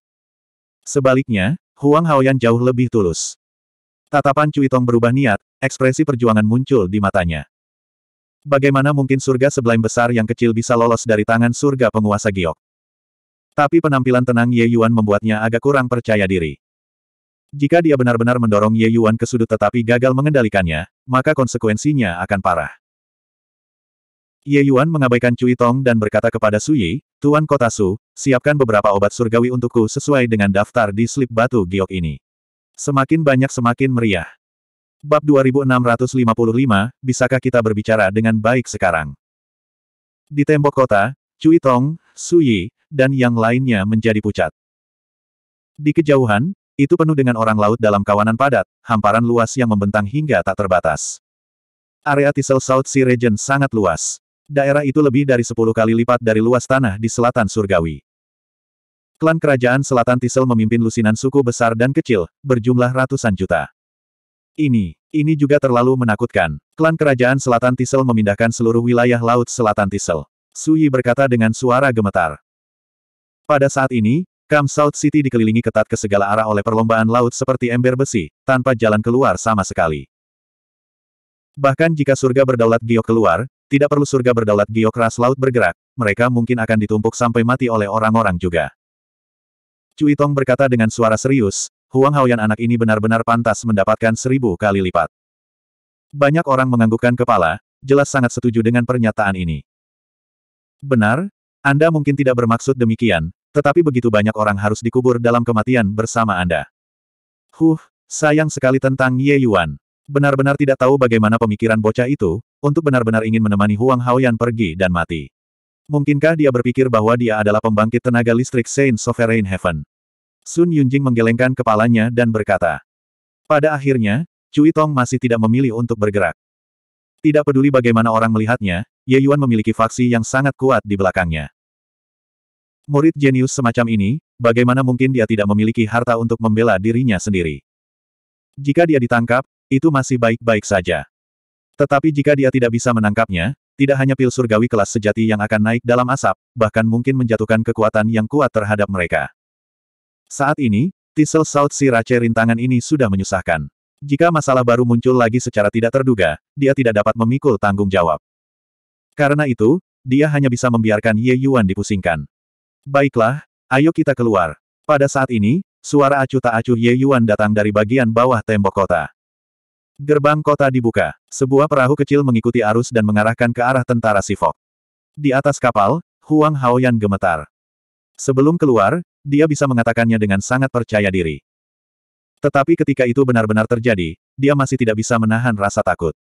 Sebaliknya, Huang Haoyan jauh lebih tulus. Tatapan Cui Tong berubah niat, ekspresi perjuangan muncul di matanya. Bagaimana mungkin surga sebelain besar yang kecil bisa lolos dari tangan surga penguasa giok? Tapi penampilan tenang Ye Yuan membuatnya agak kurang percaya diri. Jika dia benar-benar mendorong Ye Yuan ke sudut tetapi gagal mengendalikannya, maka konsekuensinya akan parah. Ye Yuan mengabaikan Cui Tong dan berkata kepada Su Yi, Tuan Kota Su, siapkan beberapa obat surgawi untukku sesuai dengan daftar di slip batu giok ini. Semakin banyak semakin meriah. Bab 2655, bisakah kita berbicara dengan baik sekarang? Di tembok kota, Cui Tong, Su Yi, dan yang lainnya menjadi pucat. Di kejauhan, itu penuh dengan orang laut dalam kawanan padat, hamparan luas yang membentang hingga tak terbatas. Area Tisel South Sea Region sangat luas. Daerah itu lebih dari 10 kali lipat dari luas tanah di selatan surgawi. Klan kerajaan selatan Tisel memimpin lusinan suku besar dan kecil, berjumlah ratusan juta. Ini, ini juga terlalu menakutkan. Klan Kerajaan Selatan Tisel memindahkan seluruh wilayah Laut Selatan Tisel. Suyi berkata dengan suara gemetar. Pada saat ini, Kam South City dikelilingi ketat ke segala arah oleh perlombaan laut seperti ember besi, tanpa jalan keluar sama sekali. Bahkan jika surga berdaulat giok keluar, tidak perlu surga berdaulat giok ras laut bergerak, mereka mungkin akan ditumpuk sampai mati oleh orang-orang juga. Cui Tong berkata dengan suara serius, Huang Haoyan anak ini benar-benar pantas mendapatkan seribu kali lipat. Banyak orang menganggukkan kepala, jelas sangat setuju dengan pernyataan ini. Benar, Anda mungkin tidak bermaksud demikian, tetapi begitu banyak orang harus dikubur dalam kematian bersama Anda. Huh, sayang sekali tentang Ye Yuan. Benar-benar tidak tahu bagaimana pemikiran bocah itu, untuk benar-benar ingin menemani Huang Haoyan pergi dan mati. Mungkinkah dia berpikir bahwa dia adalah pembangkit tenaga listrik Saint Sovereign Heaven? Sun Yunjing menggelengkan kepalanya dan berkata. Pada akhirnya, Cui Tong masih tidak memilih untuk bergerak. Tidak peduli bagaimana orang melihatnya, Ye Yuan memiliki faksi yang sangat kuat di belakangnya. Murid jenius semacam ini, bagaimana mungkin dia tidak memiliki harta untuk membela dirinya sendiri? Jika dia ditangkap, itu masih baik-baik saja. Tetapi jika dia tidak bisa menangkapnya, tidak hanya pil surgawi kelas sejati yang akan naik dalam asap, bahkan mungkin menjatuhkan kekuatan yang kuat terhadap mereka. Saat ini, Tissel South Rache rintangan ini sudah menyusahkan. Jika masalah baru muncul lagi secara tidak terduga, dia tidak dapat memikul tanggung jawab. Karena itu, dia hanya bisa membiarkan Ye Yuan dipusingkan. Baiklah, ayo kita keluar. Pada saat ini, suara acuh tak acuh Ye Yuan datang dari bagian bawah tembok kota. Gerbang kota dibuka. Sebuah perahu kecil mengikuti arus dan mengarahkan ke arah tentara Sifok. Di atas kapal, Huang Haoyan gemetar. Sebelum keluar, dia bisa mengatakannya dengan sangat percaya diri. Tetapi ketika itu benar-benar terjadi, dia masih tidak bisa menahan rasa takut.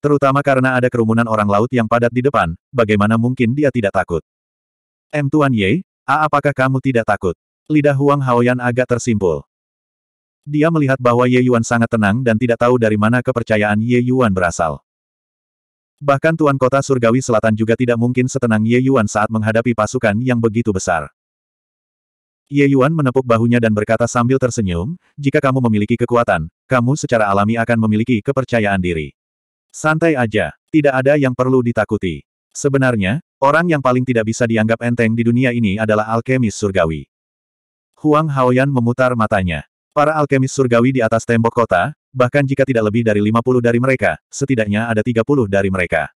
Terutama karena ada kerumunan orang laut yang padat di depan, bagaimana mungkin dia tidak takut? M. Tuan Ye, A apakah kamu tidak takut? Lidah Huang Haoyan agak tersimpul. Dia melihat bahwa Ye Yuan sangat tenang dan tidak tahu dari mana kepercayaan Ye Yuan berasal. Bahkan Tuan Kota Surgawi Selatan juga tidak mungkin setenang Ye Yuan saat menghadapi pasukan yang begitu besar. Ye Yuan menepuk bahunya dan berkata sambil tersenyum, jika kamu memiliki kekuatan, kamu secara alami akan memiliki kepercayaan diri. Santai aja, tidak ada yang perlu ditakuti. Sebenarnya, orang yang paling tidak bisa dianggap enteng di dunia ini adalah alkemis surgawi. Huang Haoyan memutar matanya. Para alkemis surgawi di atas tembok kota, bahkan jika tidak lebih dari 50 dari mereka, setidaknya ada 30 dari mereka.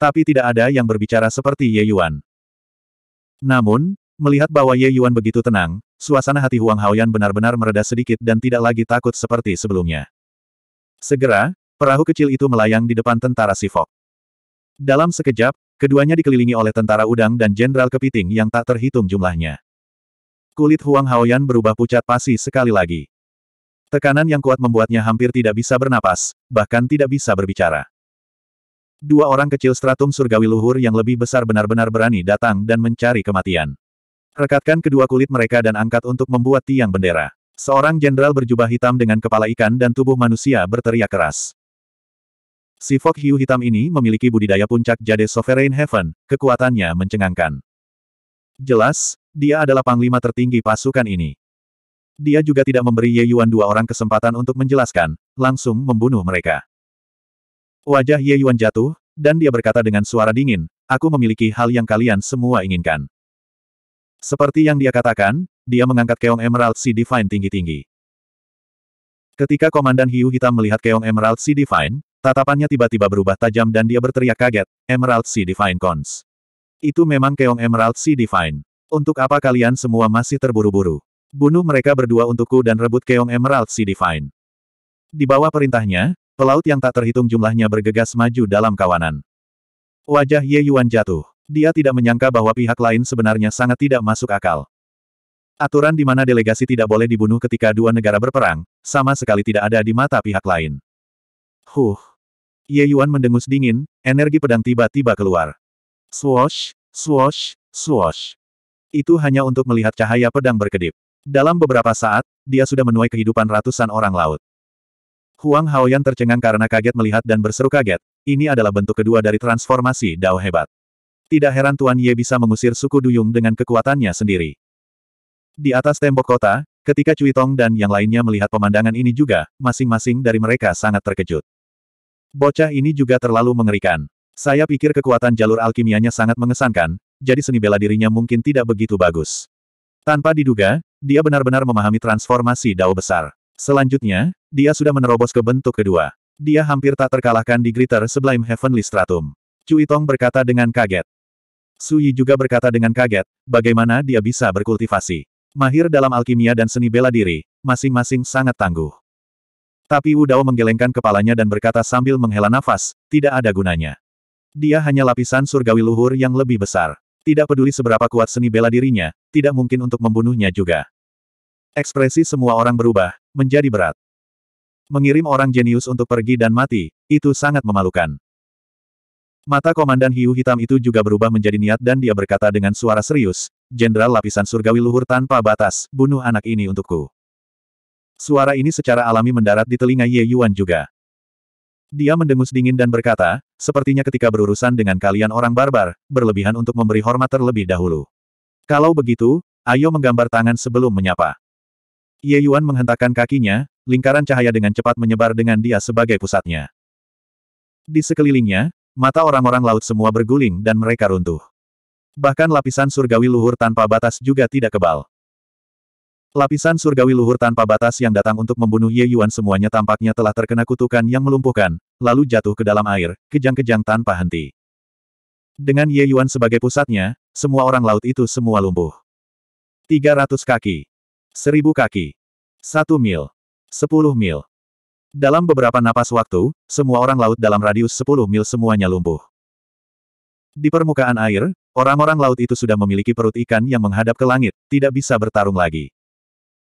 Tapi tidak ada yang berbicara seperti Ye Yuan. Namun, Melihat bahwa Ye Yuan begitu tenang, suasana hati Huang Haoyan benar-benar mereda sedikit dan tidak lagi takut seperti sebelumnya. Segera, perahu kecil itu melayang di depan tentara Sifok. Dalam sekejap, keduanya dikelilingi oleh tentara udang dan jenderal kepiting yang tak terhitung jumlahnya. Kulit Huang Haoyan berubah pucat pasi sekali lagi. Tekanan yang kuat membuatnya hampir tidak bisa bernapas, bahkan tidak bisa berbicara. Dua orang kecil stratum surgawi luhur yang lebih besar benar-benar berani datang dan mencari kematian. Rekatkan kedua kulit mereka dan angkat untuk membuat tiang bendera. Seorang jenderal berjubah hitam dengan kepala ikan dan tubuh manusia berteriak keras. Si Fok hiu hitam ini memiliki budidaya puncak Jade Sovereign Heaven, kekuatannya mencengangkan. Jelas, dia adalah panglima tertinggi pasukan ini. Dia juga tidak memberi Ye Yuan dua orang kesempatan untuk menjelaskan, langsung membunuh mereka. Wajah Ye Yuan jatuh, dan dia berkata dengan suara dingin, aku memiliki hal yang kalian semua inginkan. Seperti yang dia katakan, dia mengangkat keong Emerald Sea Divine tinggi-tinggi. Ketika Komandan Hiu Hitam melihat keong Emerald Sea Divine, tatapannya tiba-tiba berubah tajam dan dia berteriak kaget, Emerald Sea Divine Cons. Itu memang keong Emerald Sea Divine. Untuk apa kalian semua masih terburu-buru? Bunuh mereka berdua untukku dan rebut keong Emerald Sea Divine. Di bawah perintahnya, pelaut yang tak terhitung jumlahnya bergegas maju dalam kawanan. Wajah Ye Yuan jatuh. Dia tidak menyangka bahwa pihak lain sebenarnya sangat tidak masuk akal. Aturan di mana delegasi tidak boleh dibunuh ketika dua negara berperang, sama sekali tidak ada di mata pihak lain. Huh. Ye Yuan mendengus dingin, energi pedang tiba-tiba keluar. Swoosh, swoosh, swoosh. Itu hanya untuk melihat cahaya pedang berkedip. Dalam beberapa saat, dia sudah menuai kehidupan ratusan orang laut. Huang Haoyan tercengang karena kaget melihat dan berseru kaget, ini adalah bentuk kedua dari transformasi Dao hebat. Tidak heran Tuan Ye bisa mengusir suku Duyung dengan kekuatannya sendiri. Di atas tembok kota, ketika Cui Tong dan yang lainnya melihat pemandangan ini juga, masing-masing dari mereka sangat terkejut. Bocah ini juga terlalu mengerikan. Saya pikir kekuatan jalur alkimianya sangat mengesankan, jadi seni bela dirinya mungkin tidak begitu bagus. Tanpa diduga, dia benar-benar memahami transformasi dao besar. Selanjutnya, dia sudah menerobos ke bentuk kedua. Dia hampir tak terkalahkan di Greater Sublime Heavenly Stratum. Cui Tong berkata dengan kaget. Suyi juga berkata dengan kaget, bagaimana dia bisa berkultivasi. Mahir dalam alkimia dan seni bela diri, masing-masing sangat tangguh. Tapi Wu Dao menggelengkan kepalanya dan berkata sambil menghela nafas, tidak ada gunanya. Dia hanya lapisan surgawi luhur yang lebih besar. Tidak peduli seberapa kuat seni bela dirinya, tidak mungkin untuk membunuhnya juga. Ekspresi semua orang berubah, menjadi berat. Mengirim orang jenius untuk pergi dan mati, itu sangat memalukan. Mata Komandan Hiu Hitam itu juga berubah menjadi niat dan dia berkata dengan suara serius, Jenderal lapisan surgawi luhur tanpa batas, bunuh anak ini untukku. Suara ini secara alami mendarat di telinga Ye Yuan juga. Dia mendengus dingin dan berkata, sepertinya ketika berurusan dengan kalian orang barbar, berlebihan untuk memberi hormat terlebih dahulu. Kalau begitu, ayo menggambar tangan sebelum menyapa. Ye Yuan menghentakkan kakinya, lingkaran cahaya dengan cepat menyebar dengan dia sebagai pusatnya. Di sekelilingnya, Mata orang-orang laut semua berguling dan mereka runtuh. Bahkan lapisan surgawi luhur tanpa batas juga tidak kebal. Lapisan surgawi luhur tanpa batas yang datang untuk membunuh Ye Yuan semuanya tampaknya telah terkena kutukan yang melumpuhkan, lalu jatuh ke dalam air, kejang-kejang tanpa henti. Dengan Ye Yuan sebagai pusatnya, semua orang laut itu semua lumpuh. 300 kaki. 1000 kaki. 1 mil. 10 mil. Dalam beberapa napas waktu, semua orang laut dalam radius 10 mil semuanya lumpuh. Di permukaan air, orang-orang laut itu sudah memiliki perut ikan yang menghadap ke langit, tidak bisa bertarung lagi.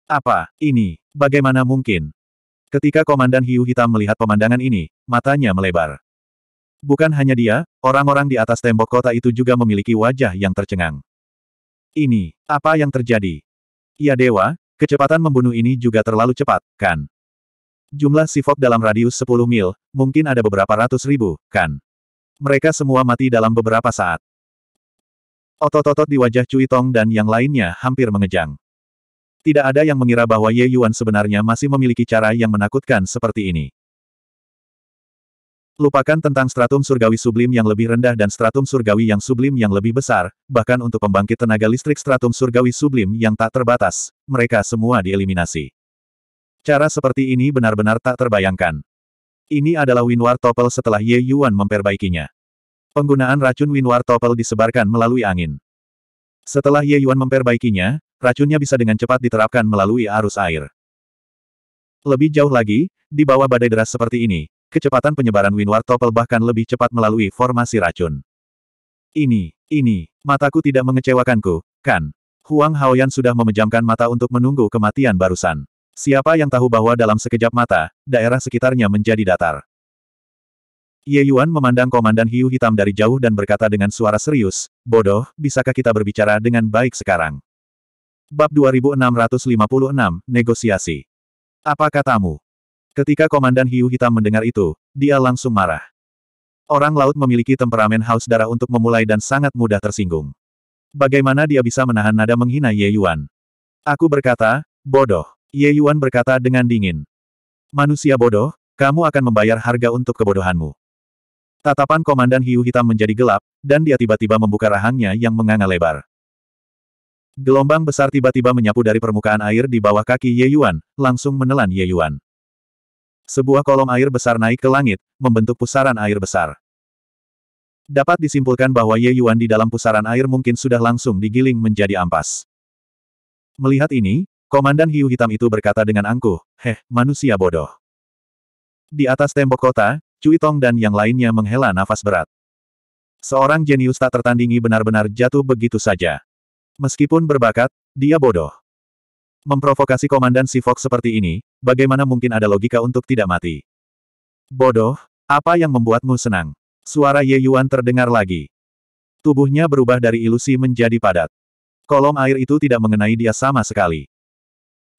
Apa, ini, bagaimana mungkin? Ketika Komandan Hiu Hitam melihat pemandangan ini, matanya melebar. Bukan hanya dia, orang-orang di atas tembok kota itu juga memiliki wajah yang tercengang. Ini, apa yang terjadi? Ya dewa, kecepatan membunuh ini juga terlalu cepat, kan? Jumlah sifok dalam radius 10 mil, mungkin ada beberapa ratus ribu, kan? Mereka semua mati dalam beberapa saat. Otot-otot di wajah Cui Tong dan yang lainnya hampir mengejang. Tidak ada yang mengira bahwa Ye Yuan sebenarnya masih memiliki cara yang menakutkan seperti ini. Lupakan tentang stratum surgawi sublim yang lebih rendah dan stratum surgawi yang sublim yang lebih besar, bahkan untuk pembangkit tenaga listrik stratum surgawi sublim yang tak terbatas, mereka semua dieliminasi. Cara seperti ini benar-benar tak terbayangkan. Ini adalah winward Topel setelah Ye Yuan memperbaikinya. Penggunaan racun winward Topel disebarkan melalui angin. Setelah Ye Yuan memperbaikinya, racunnya bisa dengan cepat diterapkan melalui arus air. Lebih jauh lagi, di bawah badai deras seperti ini, kecepatan penyebaran winward Topel bahkan lebih cepat melalui formasi racun. Ini, ini, mataku tidak mengecewakanku, kan? Huang Haoyan sudah memejamkan mata untuk menunggu kematian barusan. Siapa yang tahu bahwa dalam sekejap mata, daerah sekitarnya menjadi datar. Ye Yuan memandang Komandan Hiu Hitam dari jauh dan berkata dengan suara serius, Bodoh, bisakah kita berbicara dengan baik sekarang? Bab 2656, Negosiasi Apa katamu? Ketika Komandan Hiu Hitam mendengar itu, dia langsung marah. Orang laut memiliki temperamen haus darah untuk memulai dan sangat mudah tersinggung. Bagaimana dia bisa menahan nada menghina Ye Yuan? Aku berkata, bodoh. Ye Yuan berkata dengan dingin. Manusia bodoh, kamu akan membayar harga untuk kebodohanmu. Tatapan Komandan Hiu Hitam menjadi gelap, dan dia tiba-tiba membuka rahangnya yang menganga lebar. Gelombang besar tiba-tiba menyapu dari permukaan air di bawah kaki Ye Yuan, langsung menelan Ye Yuan. Sebuah kolom air besar naik ke langit, membentuk pusaran air besar. Dapat disimpulkan bahwa Ye Yuan di dalam pusaran air mungkin sudah langsung digiling menjadi ampas. Melihat ini, Komandan hiu hitam itu berkata dengan angkuh, heh, manusia bodoh. Di atas tembok kota, Cui Tong dan yang lainnya menghela nafas berat. Seorang jenius tak tertandingi benar-benar jatuh begitu saja. Meskipun berbakat, dia bodoh. Memprovokasi Komandan Sifok seperti ini, bagaimana mungkin ada logika untuk tidak mati? Bodoh, apa yang membuatmu senang? Suara Ye Yuan terdengar lagi. Tubuhnya berubah dari ilusi menjadi padat. Kolom air itu tidak mengenai dia sama sekali.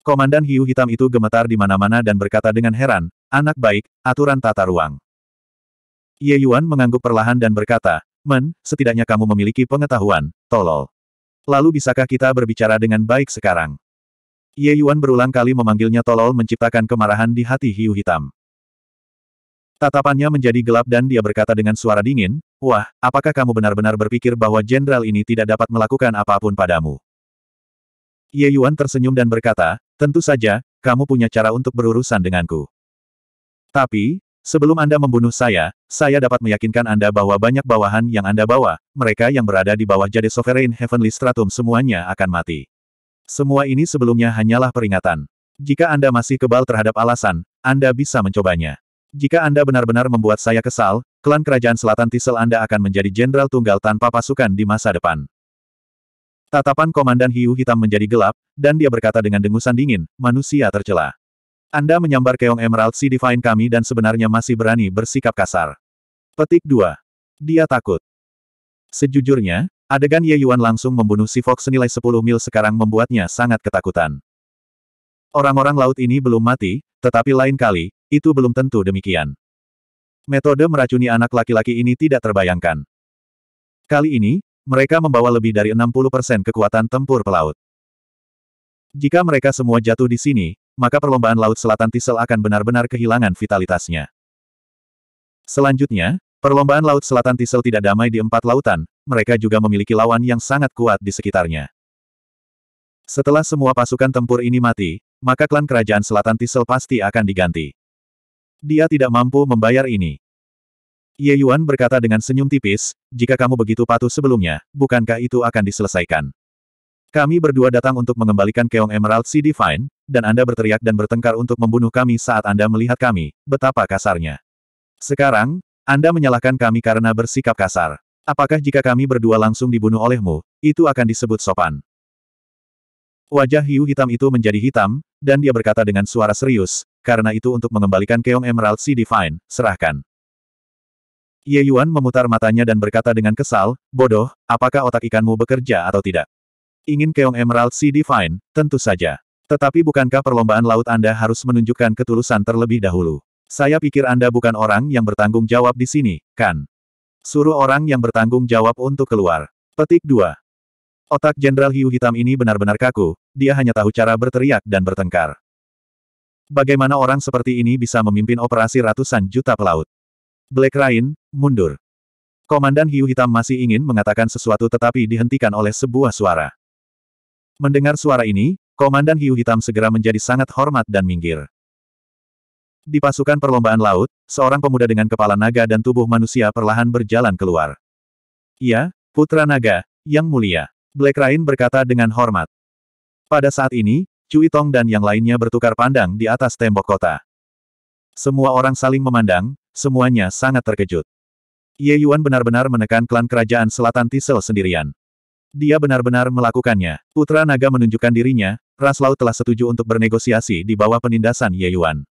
Komandan hiu hitam itu gemetar di mana-mana dan berkata dengan heran, anak baik, aturan tata ruang. Ye Yuan mengangguk perlahan dan berkata, Men, setidaknya kamu memiliki pengetahuan, tolol. Lalu bisakah kita berbicara dengan baik sekarang? Ye Yuan berulang kali memanggilnya tolol menciptakan kemarahan di hati hiu hitam. Tatapannya menjadi gelap dan dia berkata dengan suara dingin, Wah, apakah kamu benar-benar berpikir bahwa jenderal ini tidak dapat melakukan apapun padamu? Ye Yuan tersenyum dan berkata, Tentu saja, kamu punya cara untuk berurusan denganku. Tapi, sebelum Anda membunuh saya, saya dapat meyakinkan Anda bahwa banyak bawahan yang Anda bawa, mereka yang berada di bawah Jade Sovereign Heavenly Stratum semuanya akan mati. Semua ini sebelumnya hanyalah peringatan. Jika Anda masih kebal terhadap alasan, Anda bisa mencobanya. Jika Anda benar-benar membuat saya kesal, klan kerajaan selatan Tisel Anda akan menjadi jenderal tunggal tanpa pasukan di masa depan. Tatapan Komandan Hiu Hitam menjadi gelap, dan dia berkata dengan dengusan dingin, manusia tercela. Anda menyambar keong Emerald Sea Divine kami dan sebenarnya masih berani bersikap kasar. Petik 2. Dia takut. Sejujurnya, adegan Ye Yuan langsung membunuh si Fox senilai 10 mil sekarang membuatnya sangat ketakutan. Orang-orang laut ini belum mati, tetapi lain kali, itu belum tentu demikian. Metode meracuni anak laki-laki ini tidak terbayangkan. Kali ini, mereka membawa lebih dari 60% kekuatan tempur pelaut. Jika mereka semua jatuh di sini, maka perlombaan Laut Selatan Tisel akan benar-benar kehilangan vitalitasnya. Selanjutnya, perlombaan Laut Selatan Tisel tidak damai di empat lautan, mereka juga memiliki lawan yang sangat kuat di sekitarnya. Setelah semua pasukan tempur ini mati, maka klan kerajaan Selatan Tisel pasti akan diganti. Dia tidak mampu membayar ini. Ye Yuan berkata dengan senyum tipis, jika kamu begitu patuh sebelumnya, bukankah itu akan diselesaikan? Kami berdua datang untuk mengembalikan Keong Emerald Sea Divine, dan Anda berteriak dan bertengkar untuk membunuh kami saat Anda melihat kami, betapa kasarnya. Sekarang, Anda menyalahkan kami karena bersikap kasar. Apakah jika kami berdua langsung dibunuh olehmu, itu akan disebut sopan? Wajah hiu hitam itu menjadi hitam, dan dia berkata dengan suara serius, karena itu untuk mengembalikan Keong Emerald Sea Divine, serahkan. Ye Yuan memutar matanya dan berkata dengan kesal, bodoh, apakah otak ikanmu bekerja atau tidak? Ingin keong Emerald Sea Divine, tentu saja. Tetapi bukankah perlombaan laut Anda harus menunjukkan ketulusan terlebih dahulu? Saya pikir Anda bukan orang yang bertanggung jawab di sini, kan? Suruh orang yang bertanggung jawab untuk keluar. Petik 2. Otak Jenderal Hiu Hitam ini benar-benar kaku, dia hanya tahu cara berteriak dan bertengkar. Bagaimana orang seperti ini bisa memimpin operasi ratusan juta pelaut? Black Rain, mundur. Komandan hiu hitam masih ingin mengatakan sesuatu tetapi dihentikan oleh sebuah suara. Mendengar suara ini, Komandan hiu hitam segera menjadi sangat hormat dan minggir. Di pasukan perlombaan laut, seorang pemuda dengan kepala naga dan tubuh manusia perlahan berjalan keluar. Ya, Putra Naga, Yang Mulia. Black Rain berkata dengan hormat. Pada saat ini, Cui Tong dan yang lainnya bertukar pandang di atas tembok kota. Semua orang saling memandang, semuanya sangat terkejut. Ye Yuan benar-benar menekan klan kerajaan selatan Tisel sendirian. Dia benar-benar melakukannya. Putra Naga menunjukkan dirinya, Ras Laut telah setuju untuk bernegosiasi di bawah penindasan Ye Yuan.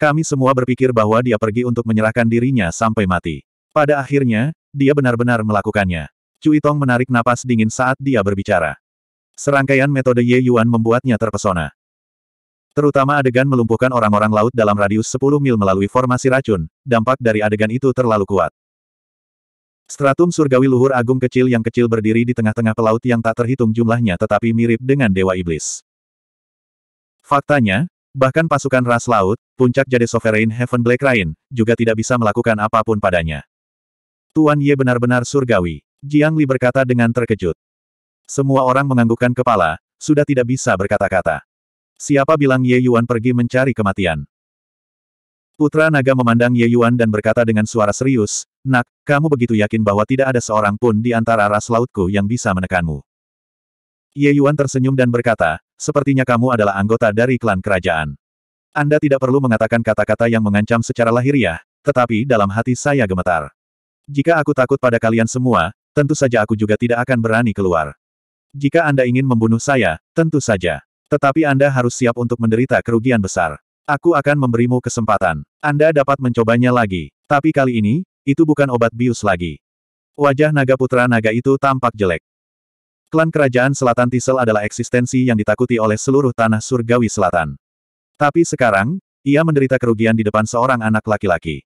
Kami semua berpikir bahwa dia pergi untuk menyerahkan dirinya sampai mati. Pada akhirnya, dia benar-benar melakukannya. Cui Tong menarik napas dingin saat dia berbicara. Serangkaian metode Ye Yuan membuatnya terpesona. Terutama adegan melumpuhkan orang-orang laut dalam radius 10 mil melalui formasi racun, dampak dari adegan itu terlalu kuat. Stratum surgawi luhur agung kecil yang kecil berdiri di tengah-tengah pelaut yang tak terhitung jumlahnya tetapi mirip dengan Dewa Iblis. Faktanya, bahkan pasukan ras laut, puncak jade Sovereign Heaven Black Rain, juga tidak bisa melakukan apapun padanya. Tuan Ye benar-benar surgawi, Jiang Li berkata dengan terkejut. Semua orang menganggukkan kepala, sudah tidak bisa berkata-kata. Siapa bilang Ye Yuan pergi mencari kematian? Putra naga memandang Ye Yuan dan berkata dengan suara serius, Nak, kamu begitu yakin bahwa tidak ada seorang pun di antara ras lautku yang bisa menekanmu. Ye Yuan tersenyum dan berkata, sepertinya kamu adalah anggota dari klan kerajaan. Anda tidak perlu mengatakan kata-kata yang mengancam secara lahiriah, tetapi dalam hati saya gemetar. Jika aku takut pada kalian semua, tentu saja aku juga tidak akan berani keluar. Jika Anda ingin membunuh saya, tentu saja. Tetapi Anda harus siap untuk menderita kerugian besar. Aku akan memberimu kesempatan. Anda dapat mencobanya lagi. Tapi kali ini, itu bukan obat bius lagi. Wajah naga putra naga itu tampak jelek. Klan kerajaan selatan Tisel adalah eksistensi yang ditakuti oleh seluruh tanah surgawi selatan. Tapi sekarang, ia menderita kerugian di depan seorang anak laki-laki.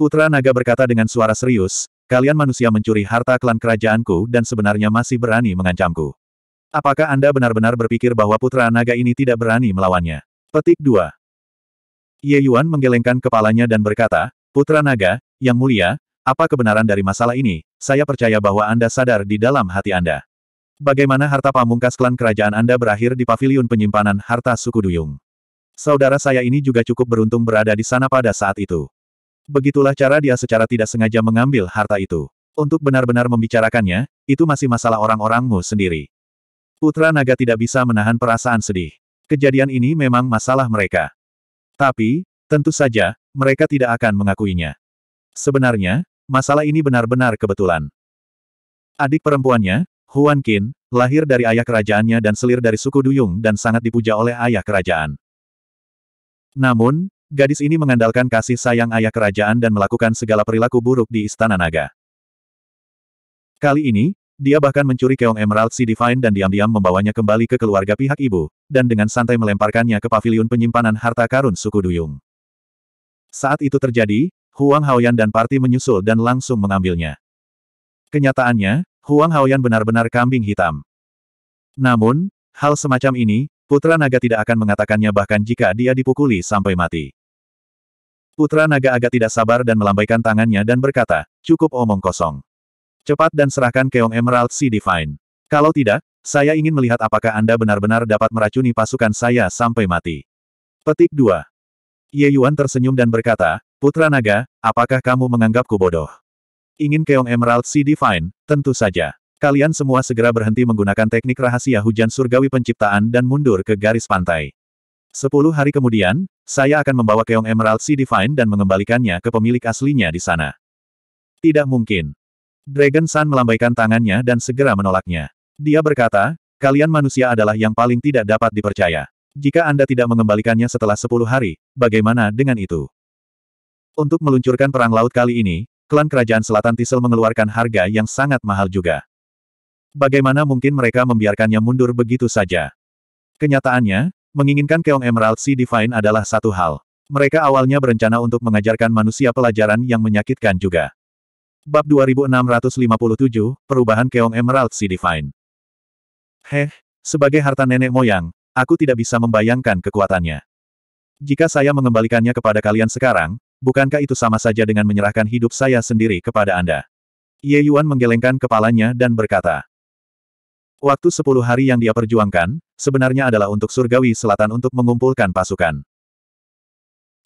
Putra naga berkata dengan suara serius, kalian manusia mencuri harta klan kerajaanku dan sebenarnya masih berani mengancamku. Apakah Anda benar-benar berpikir bahwa putra naga ini tidak berani melawannya? Petik 2. Ye Yuan menggelengkan kepalanya dan berkata, Putra naga, yang mulia, apa kebenaran dari masalah ini? Saya percaya bahwa Anda sadar di dalam hati Anda. Bagaimana harta pamungkas klan kerajaan Anda berakhir di paviliun penyimpanan harta suku Duyung? Saudara saya ini juga cukup beruntung berada di sana pada saat itu. Begitulah cara dia secara tidak sengaja mengambil harta itu. Untuk benar-benar membicarakannya, itu masih masalah orang-orangmu sendiri. Putra naga tidak bisa menahan perasaan sedih. Kejadian ini memang masalah mereka. Tapi, tentu saja, mereka tidak akan mengakuinya. Sebenarnya, masalah ini benar-benar kebetulan. Adik perempuannya, Huan Qin, lahir dari ayah kerajaannya dan selir dari suku Duyung dan sangat dipuja oleh ayah kerajaan. Namun, gadis ini mengandalkan kasih sayang ayah kerajaan dan melakukan segala perilaku buruk di Istana Naga. Kali ini, dia bahkan mencuri keong Emerald Sea Divine dan diam-diam membawanya kembali ke keluarga pihak ibu, dan dengan santai melemparkannya ke paviliun penyimpanan harta karun suku Duyung. Saat itu terjadi, Huang Haoyan dan Parti menyusul dan langsung mengambilnya. Kenyataannya, Huang Haoyan benar-benar kambing hitam. Namun, hal semacam ini, Putra Naga tidak akan mengatakannya bahkan jika dia dipukuli sampai mati. Putra Naga agak tidak sabar dan melambaikan tangannya dan berkata, cukup omong kosong. Cepat dan serahkan keong Emerald Sea Divine. Kalau tidak, saya ingin melihat apakah Anda benar-benar dapat meracuni pasukan saya sampai mati. Petik 2. Ye Yuan tersenyum dan berkata, Putra Naga, apakah kamu menganggapku bodoh? Ingin keong Emerald Sea Divine? Tentu saja. Kalian semua segera berhenti menggunakan teknik rahasia hujan surgawi penciptaan dan mundur ke garis pantai. Sepuluh hari kemudian, saya akan membawa keong Emerald Sea Divine dan mengembalikannya ke pemilik aslinya di sana. Tidak mungkin. Dragon Sun melambaikan tangannya dan segera menolaknya. Dia berkata, kalian manusia adalah yang paling tidak dapat dipercaya. Jika Anda tidak mengembalikannya setelah sepuluh hari, bagaimana dengan itu? Untuk meluncurkan perang laut kali ini, klan kerajaan selatan Tisel mengeluarkan harga yang sangat mahal juga. Bagaimana mungkin mereka membiarkannya mundur begitu saja? Kenyataannya, menginginkan Keong Emerald Sea Divine adalah satu hal. Mereka awalnya berencana untuk mengajarkan manusia pelajaran yang menyakitkan juga. Bab 2657, Perubahan Keong Emerald Sea Divine. Heh, sebagai harta nenek moyang, aku tidak bisa membayangkan kekuatannya. Jika saya mengembalikannya kepada kalian sekarang, bukankah itu sama saja dengan menyerahkan hidup saya sendiri kepada Anda? Ye Yuan menggelengkan kepalanya dan berkata, Waktu sepuluh hari yang dia perjuangkan, sebenarnya adalah untuk surgawi selatan untuk mengumpulkan pasukan.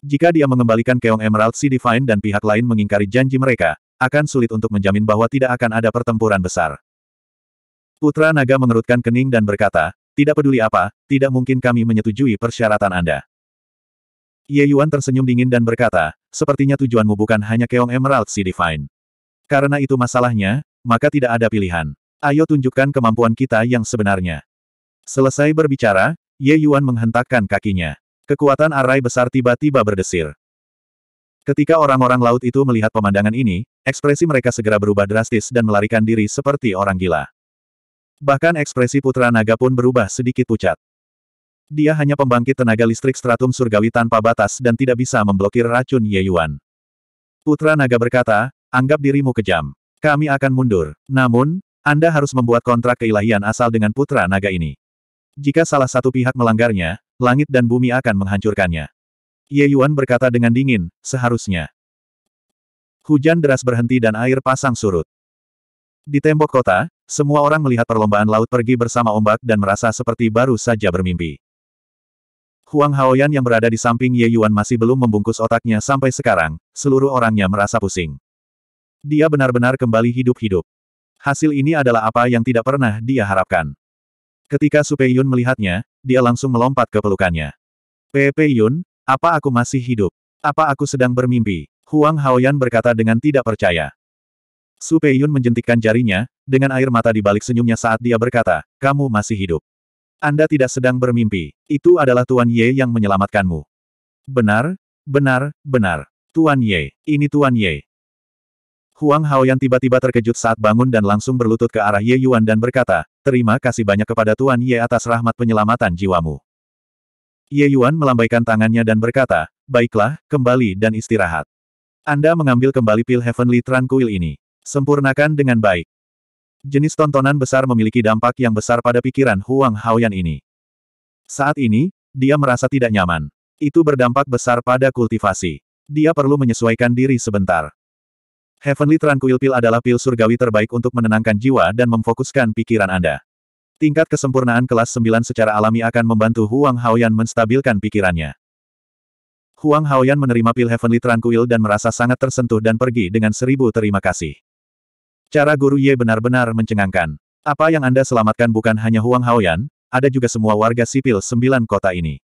Jika dia mengembalikan Keong Emerald Sea Divine dan pihak lain mengingkari janji mereka, akan sulit untuk menjamin bahwa tidak akan ada pertempuran besar. Putra Naga mengerutkan kening dan berkata, tidak peduli apa, tidak mungkin kami menyetujui persyaratan Anda. Ye Yuan tersenyum dingin dan berkata, sepertinya tujuanmu bukan hanya Keong Emerald Sea Divine. Karena itu masalahnya, maka tidak ada pilihan. Ayo tunjukkan kemampuan kita yang sebenarnya. Selesai berbicara, Ye Yuan menghentakkan kakinya. Kekuatan arai besar tiba-tiba berdesir. Ketika orang-orang laut itu melihat pemandangan ini, ekspresi mereka segera berubah drastis dan melarikan diri seperti orang gila. Bahkan ekspresi putra naga pun berubah sedikit pucat. Dia hanya pembangkit tenaga listrik stratum surgawi tanpa batas dan tidak bisa memblokir racun Ye Yuan. Putra naga berkata, anggap dirimu kejam. Kami akan mundur. Namun, Anda harus membuat kontrak keilahian asal dengan putra naga ini. Jika salah satu pihak melanggarnya, langit dan bumi akan menghancurkannya. Ye Yuan berkata dengan dingin, seharusnya. Hujan deras berhenti dan air pasang surut. Di tembok kota, semua orang melihat perlombaan laut pergi bersama ombak dan merasa seperti baru saja bermimpi. Huang Haoyan yang berada di samping Ye Yuan masih belum membungkus otaknya sampai sekarang, seluruh orangnya merasa pusing. Dia benar-benar kembali hidup-hidup. Hasil ini adalah apa yang tidak pernah dia harapkan. Ketika Su Pei Yun melihatnya, dia langsung melompat ke pelukannya. Pei Pei Yun, apa aku masih hidup? Apa aku sedang bermimpi? Huang Haoyan berkata dengan tidak percaya. Su Peiyun menjentikkan jarinya, dengan air mata di balik senyumnya saat dia berkata, kamu masih hidup. Anda tidak sedang bermimpi. Itu adalah Tuan Ye yang menyelamatkanmu. Benar, benar, benar. Tuan Ye, ini Tuan Ye. Huang Haoyan tiba-tiba terkejut saat bangun dan langsung berlutut ke arah Ye Yuan dan berkata, terima kasih banyak kepada Tuan Ye atas rahmat penyelamatan jiwamu. Ye Yuan melambaikan tangannya dan berkata, baiklah, kembali dan istirahat. Anda mengambil kembali pil Heavenly Tranquil ini. Sempurnakan dengan baik. Jenis tontonan besar memiliki dampak yang besar pada pikiran Huang Haoyan ini. Saat ini, dia merasa tidak nyaman. Itu berdampak besar pada kultivasi. Dia perlu menyesuaikan diri sebentar. Heavenly Tranquil Pill adalah pil surgawi terbaik untuk menenangkan jiwa dan memfokuskan pikiran Anda. Tingkat kesempurnaan kelas 9 secara alami akan membantu Huang Haoyan menstabilkan pikirannya. Huang Haoyan menerima pil Heavenly Tranquil dan merasa sangat tersentuh dan pergi dengan seribu terima kasih. Cara Guru Ye benar-benar mencengangkan. Apa yang Anda selamatkan bukan hanya Huang Haoyan, ada juga semua warga sipil sembilan kota ini.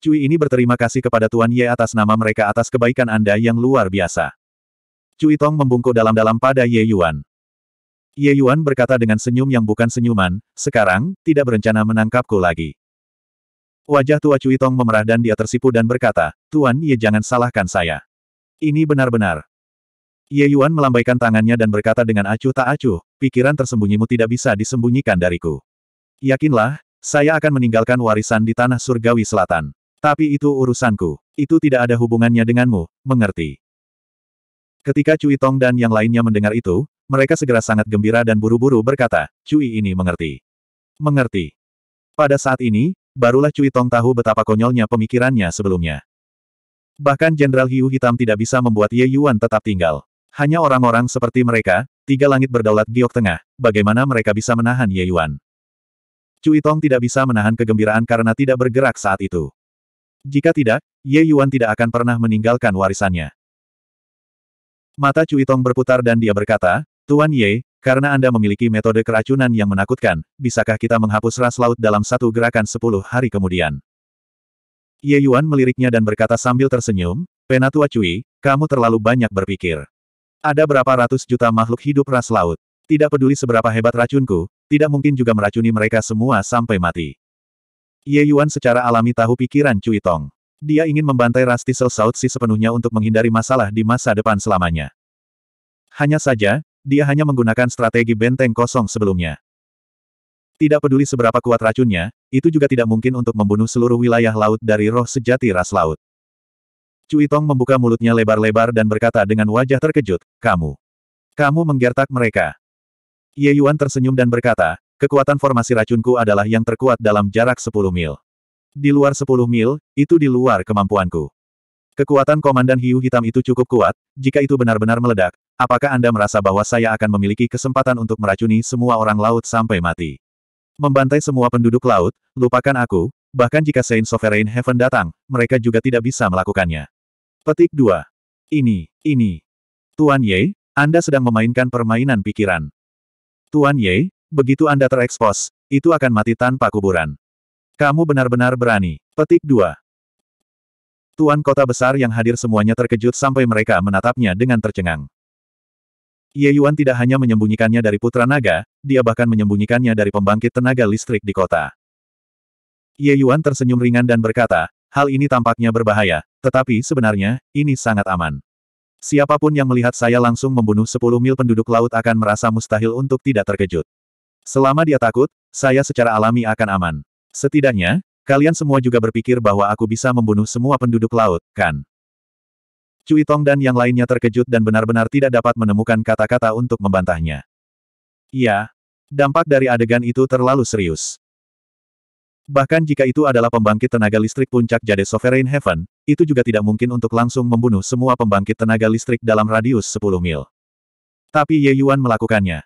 Cui ini berterima kasih kepada Tuan Ye atas nama mereka atas kebaikan Anda yang luar biasa. Cui Tong membungkuk dalam-dalam pada Ye Yuan. Ye Yuan berkata dengan senyum yang bukan senyuman, sekarang, tidak berencana menangkapku lagi. Wajah tua Cui Tong memerah dan dia tersipu dan berkata, Tuan Ye jangan salahkan saya. Ini benar-benar. Ye Yuan melambaikan tangannya dan berkata dengan acuh tak acuh, pikiran tersembunyimu tidak bisa disembunyikan dariku. Yakinlah, saya akan meninggalkan warisan di tanah surgawi selatan. Tapi itu urusanku. Itu tidak ada hubungannya denganmu, mengerti. Ketika Cui Tong dan yang lainnya mendengar itu, mereka segera sangat gembira dan buru-buru berkata, Cui ini mengerti. Mengerti. Pada saat ini, barulah Cui Tong tahu betapa konyolnya pemikirannya sebelumnya. Bahkan Jenderal Hiu Hitam tidak bisa membuat Ye Yuan tetap tinggal. Hanya orang-orang seperti mereka, tiga langit berdaulat giok tengah, bagaimana mereka bisa menahan Ye Yuan. Cui Tong tidak bisa menahan kegembiraan karena tidak bergerak saat itu. Jika tidak, Ye Yuan tidak akan pernah meninggalkan warisannya. Mata Cui Tong berputar dan dia berkata, Tuan Ye, karena Anda memiliki metode keracunan yang menakutkan, bisakah kita menghapus ras laut dalam satu gerakan sepuluh hari kemudian? Ye Yuan meliriknya dan berkata sambil tersenyum, Penatua Cui, kamu terlalu banyak berpikir. Ada berapa ratus juta makhluk hidup ras laut. Tidak peduli seberapa hebat racunku, tidak mungkin juga meracuni mereka semua sampai mati. Ye Yuan secara alami tahu pikiran Cui Tong. Dia ingin membantai Rastisel South Sea sepenuhnya untuk menghindari masalah di masa depan selamanya. Hanya saja, dia hanya menggunakan strategi benteng kosong sebelumnya. Tidak peduli seberapa kuat racunnya, itu juga tidak mungkin untuk membunuh seluruh wilayah laut dari roh sejati ras laut. Cui Tong membuka mulutnya lebar-lebar dan berkata dengan wajah terkejut, Kamu. Kamu menggertak mereka. Ye Yuan tersenyum dan berkata, Kekuatan formasi racunku adalah yang terkuat dalam jarak 10 mil. Di luar 10 mil, itu di luar kemampuanku. Kekuatan Komandan Hiu Hitam itu cukup kuat, jika itu benar-benar meledak, apakah Anda merasa bahwa saya akan memiliki kesempatan untuk meracuni semua orang laut sampai mati? Membantai semua penduduk laut, lupakan aku, bahkan jika Saint Sovereign Heaven datang, mereka juga tidak bisa melakukannya. Petik 2. Ini, ini. Tuan Ye, Anda sedang memainkan permainan pikiran. Tuan Ye, begitu Anda terekspos, itu akan mati tanpa kuburan. Kamu benar-benar berani. Petik 2. Tuan kota besar yang hadir semuanya terkejut sampai mereka menatapnya dengan tercengang. Ye Yuan tidak hanya menyembunyikannya dari putra naga, dia bahkan menyembunyikannya dari pembangkit tenaga listrik di kota. Ye Yuan tersenyum ringan dan berkata, hal ini tampaknya berbahaya, tetapi sebenarnya, ini sangat aman. Siapapun yang melihat saya langsung membunuh 10 mil penduduk laut akan merasa mustahil untuk tidak terkejut. Selama dia takut, saya secara alami akan aman. Setidaknya, Kalian semua juga berpikir bahwa aku bisa membunuh semua penduduk laut, kan? Cui Tong dan yang lainnya terkejut dan benar-benar tidak dapat menemukan kata-kata untuk membantahnya. Iya, dampak dari adegan itu terlalu serius. Bahkan jika itu adalah pembangkit tenaga listrik puncak Jade Sovereign Heaven, itu juga tidak mungkin untuk langsung membunuh semua pembangkit tenaga listrik dalam radius 10 mil. Tapi Ye Yuan melakukannya.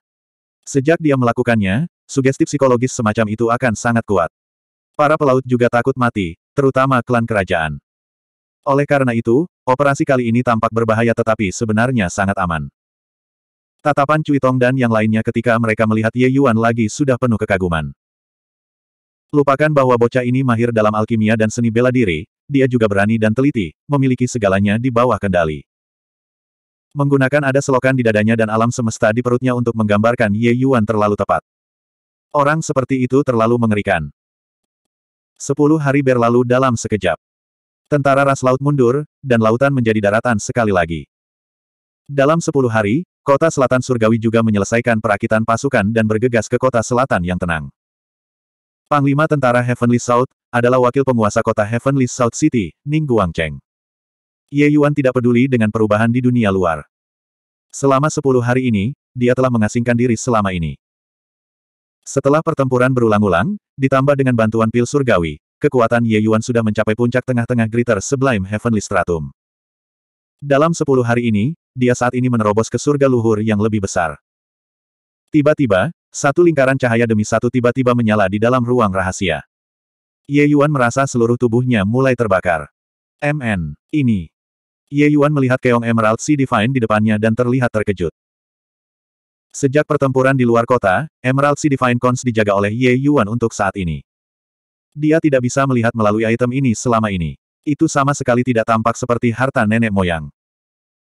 Sejak dia melakukannya, sugesti psikologis semacam itu akan sangat kuat. Para pelaut juga takut mati, terutama klan kerajaan. Oleh karena itu, operasi kali ini tampak berbahaya tetapi sebenarnya sangat aman. Tatapan Cui Tong dan yang lainnya ketika mereka melihat Ye Yuan lagi sudah penuh kekaguman. Lupakan bahwa bocah ini mahir dalam alkimia dan seni bela diri, dia juga berani dan teliti, memiliki segalanya di bawah kendali. Menggunakan ada selokan di dadanya dan alam semesta di perutnya untuk menggambarkan Ye Yuan terlalu tepat. Orang seperti itu terlalu mengerikan. Sepuluh hari berlalu dalam sekejap. Tentara ras laut mundur, dan lautan menjadi daratan sekali lagi. Dalam sepuluh hari, kota selatan surgawi juga menyelesaikan perakitan pasukan dan bergegas ke kota selatan yang tenang. Panglima tentara Heavenly South adalah wakil penguasa kota Heavenly South City, Ning Guangcheng. Ye Yuan tidak peduli dengan perubahan di dunia luar. Selama sepuluh hari ini, dia telah mengasingkan diri selama ini. Setelah pertempuran berulang-ulang, ditambah dengan bantuan pil surgawi, kekuatan Ye Yuan sudah mencapai puncak tengah-tengah Greater Sublime Heavenly Stratum. Dalam sepuluh hari ini, dia saat ini menerobos ke surga luhur yang lebih besar. Tiba-tiba, satu lingkaran cahaya demi satu tiba-tiba menyala di dalam ruang rahasia. Ye Yuan merasa seluruh tubuhnya mulai terbakar. MN, ini. Ye Yuan melihat keong Emerald Sea Divine di depannya dan terlihat terkejut. Sejak pertempuran di luar kota, Emerald Sea Divine Cons dijaga oleh Ye Yuan untuk saat ini. Dia tidak bisa melihat melalui item ini selama ini. Itu sama sekali tidak tampak seperti harta nenek moyang.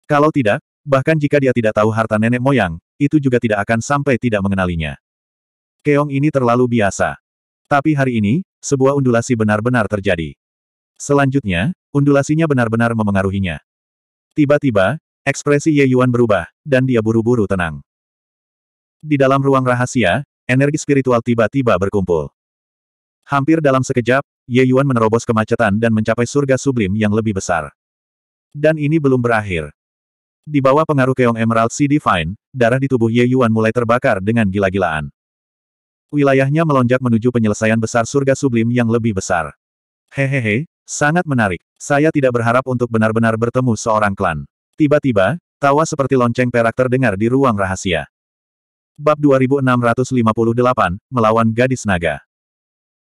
Kalau tidak, bahkan jika dia tidak tahu harta nenek moyang, itu juga tidak akan sampai tidak mengenalinya. Keong ini terlalu biasa. Tapi hari ini, sebuah undulasi benar-benar terjadi. Selanjutnya, undulasinya benar-benar memengaruhinya. Tiba-tiba, ekspresi Ye Yuan berubah, dan dia buru-buru tenang. Di dalam ruang rahasia, energi spiritual tiba-tiba berkumpul. Hampir dalam sekejap, Ye Yuan menerobos kemacetan dan mencapai surga sublim yang lebih besar. Dan ini belum berakhir. Di bawah pengaruh keong Emerald Sea Divine, darah di tubuh Ye Yuan mulai terbakar dengan gila-gilaan. Wilayahnya melonjak menuju penyelesaian besar surga sublim yang lebih besar. Hehehe, sangat menarik. Saya tidak berharap untuk benar-benar bertemu seorang klan. Tiba-tiba, tawa seperti lonceng perak terdengar di ruang rahasia. Bab 2658, Melawan Gadis Naga.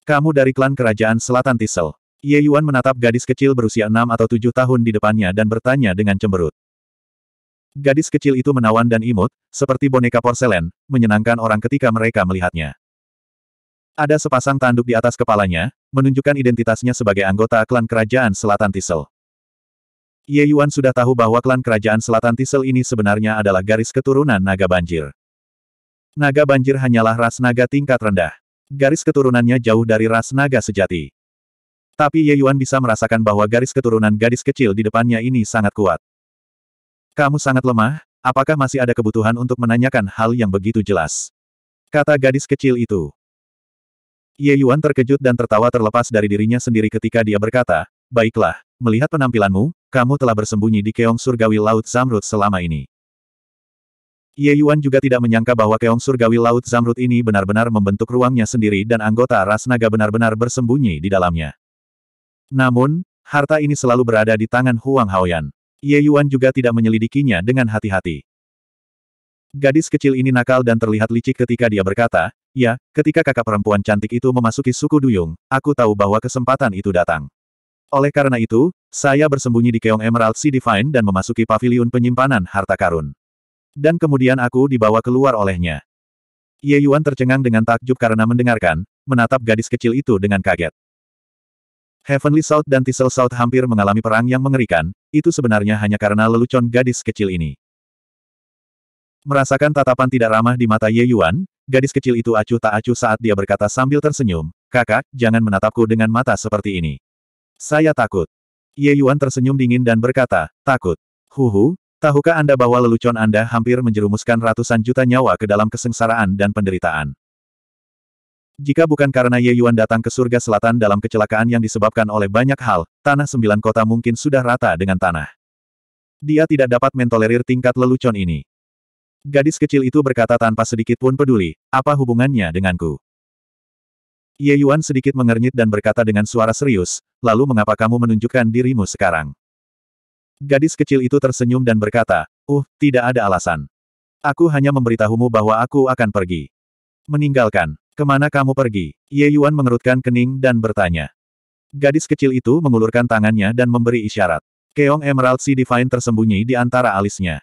Kamu dari klan Kerajaan Selatan Tisel. Ye Yuan menatap gadis kecil berusia 6 atau 7 tahun di depannya dan bertanya dengan cemberut. Gadis kecil itu menawan dan imut, seperti boneka porselen, menyenangkan orang ketika mereka melihatnya. Ada sepasang tanduk di atas kepalanya, menunjukkan identitasnya sebagai anggota klan Kerajaan Selatan Tisel. Ye Yuan sudah tahu bahwa klan Kerajaan Selatan Tisel ini sebenarnya adalah garis keturunan naga banjir. Naga banjir hanyalah ras naga tingkat rendah. Garis keturunannya jauh dari ras naga sejati. Tapi Ye Yuan bisa merasakan bahwa garis keturunan gadis kecil di depannya ini sangat kuat. Kamu sangat lemah, apakah masih ada kebutuhan untuk menanyakan hal yang begitu jelas? Kata gadis kecil itu. Ye Yuan terkejut dan tertawa terlepas dari dirinya sendiri ketika dia berkata, Baiklah, melihat penampilanmu, kamu telah bersembunyi di keong surgawi Laut Zamrud selama ini. Ye Yuan juga tidak menyangka bahwa keong surgawi Laut Zamrud ini benar-benar membentuk ruangnya sendiri dan anggota ras naga benar-benar bersembunyi di dalamnya. Namun, harta ini selalu berada di tangan Huang Haoyan. Ye Yuan juga tidak menyelidikinya dengan hati-hati. Gadis kecil ini nakal dan terlihat licik ketika dia berkata, Ya, ketika kakak perempuan cantik itu memasuki suku Duyung, aku tahu bahwa kesempatan itu datang. Oleh karena itu, saya bersembunyi di Keong Emerald Sea Divine dan memasuki paviliun penyimpanan harta karun. Dan kemudian aku dibawa keluar olehnya. Ye Yuan tercengang dengan takjub karena mendengarkan, menatap gadis kecil itu dengan kaget. Heavenly South dan Tissel South hampir mengalami perang yang mengerikan, itu sebenarnya hanya karena lelucon gadis kecil ini. Merasakan tatapan tidak ramah di mata Ye Yuan, gadis kecil itu acuh tak acuh saat dia berkata sambil tersenyum, kakak, jangan menatapku dengan mata seperti ini. Saya takut. Ye Yuan tersenyum dingin dan berkata, takut. Huhu, Tahukah Anda bahwa lelucon Anda hampir menjerumuskan ratusan juta nyawa ke dalam kesengsaraan dan penderitaan? Jika bukan karena Ye Yuan datang ke surga selatan dalam kecelakaan yang disebabkan oleh banyak hal, tanah sembilan kota mungkin sudah rata dengan tanah. Dia tidak dapat mentolerir tingkat lelucon ini. Gadis kecil itu berkata tanpa sedikit pun peduli, apa hubungannya denganku? Ye Yuan sedikit mengernyit dan berkata dengan suara serius, lalu mengapa kamu menunjukkan dirimu sekarang? Gadis kecil itu tersenyum dan berkata, Uh, tidak ada alasan. Aku hanya memberitahumu bahwa aku akan pergi. Meninggalkan. Kemana kamu pergi? Ye Yuan mengerutkan kening dan bertanya. Gadis kecil itu mengulurkan tangannya dan memberi isyarat. Keong Emerald Sea Divine tersembunyi di antara alisnya.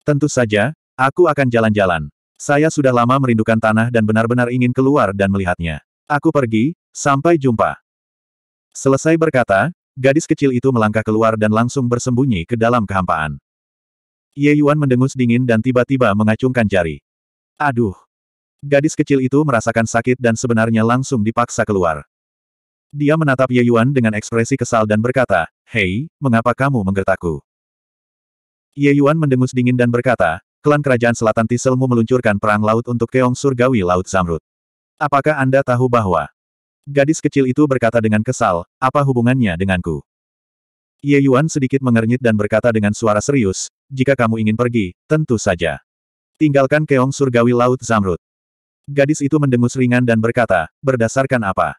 Tentu saja, aku akan jalan-jalan. Saya sudah lama merindukan tanah dan benar-benar ingin keluar dan melihatnya. Aku pergi, sampai jumpa. Selesai berkata, Gadis kecil itu melangkah keluar dan langsung bersembunyi ke dalam kehampaan. Ye Yuan mendengus dingin dan tiba-tiba mengacungkan jari. Aduh! Gadis kecil itu merasakan sakit dan sebenarnya langsung dipaksa keluar. Dia menatap Ye Yuan dengan ekspresi kesal dan berkata, Hei, mengapa kamu menggertakku? Ye Yuan mendengus dingin dan berkata, klan kerajaan selatan Tiselmu meluncurkan perang laut untuk keong surgawi Laut Zamrud. Apakah Anda tahu bahwa Gadis kecil itu berkata dengan kesal, apa hubungannya denganku? Ye Yuan sedikit mengernyit dan berkata dengan suara serius, jika kamu ingin pergi, tentu saja. Tinggalkan keong surgawi laut Zamrud. Gadis itu mendengus ringan dan berkata, berdasarkan apa?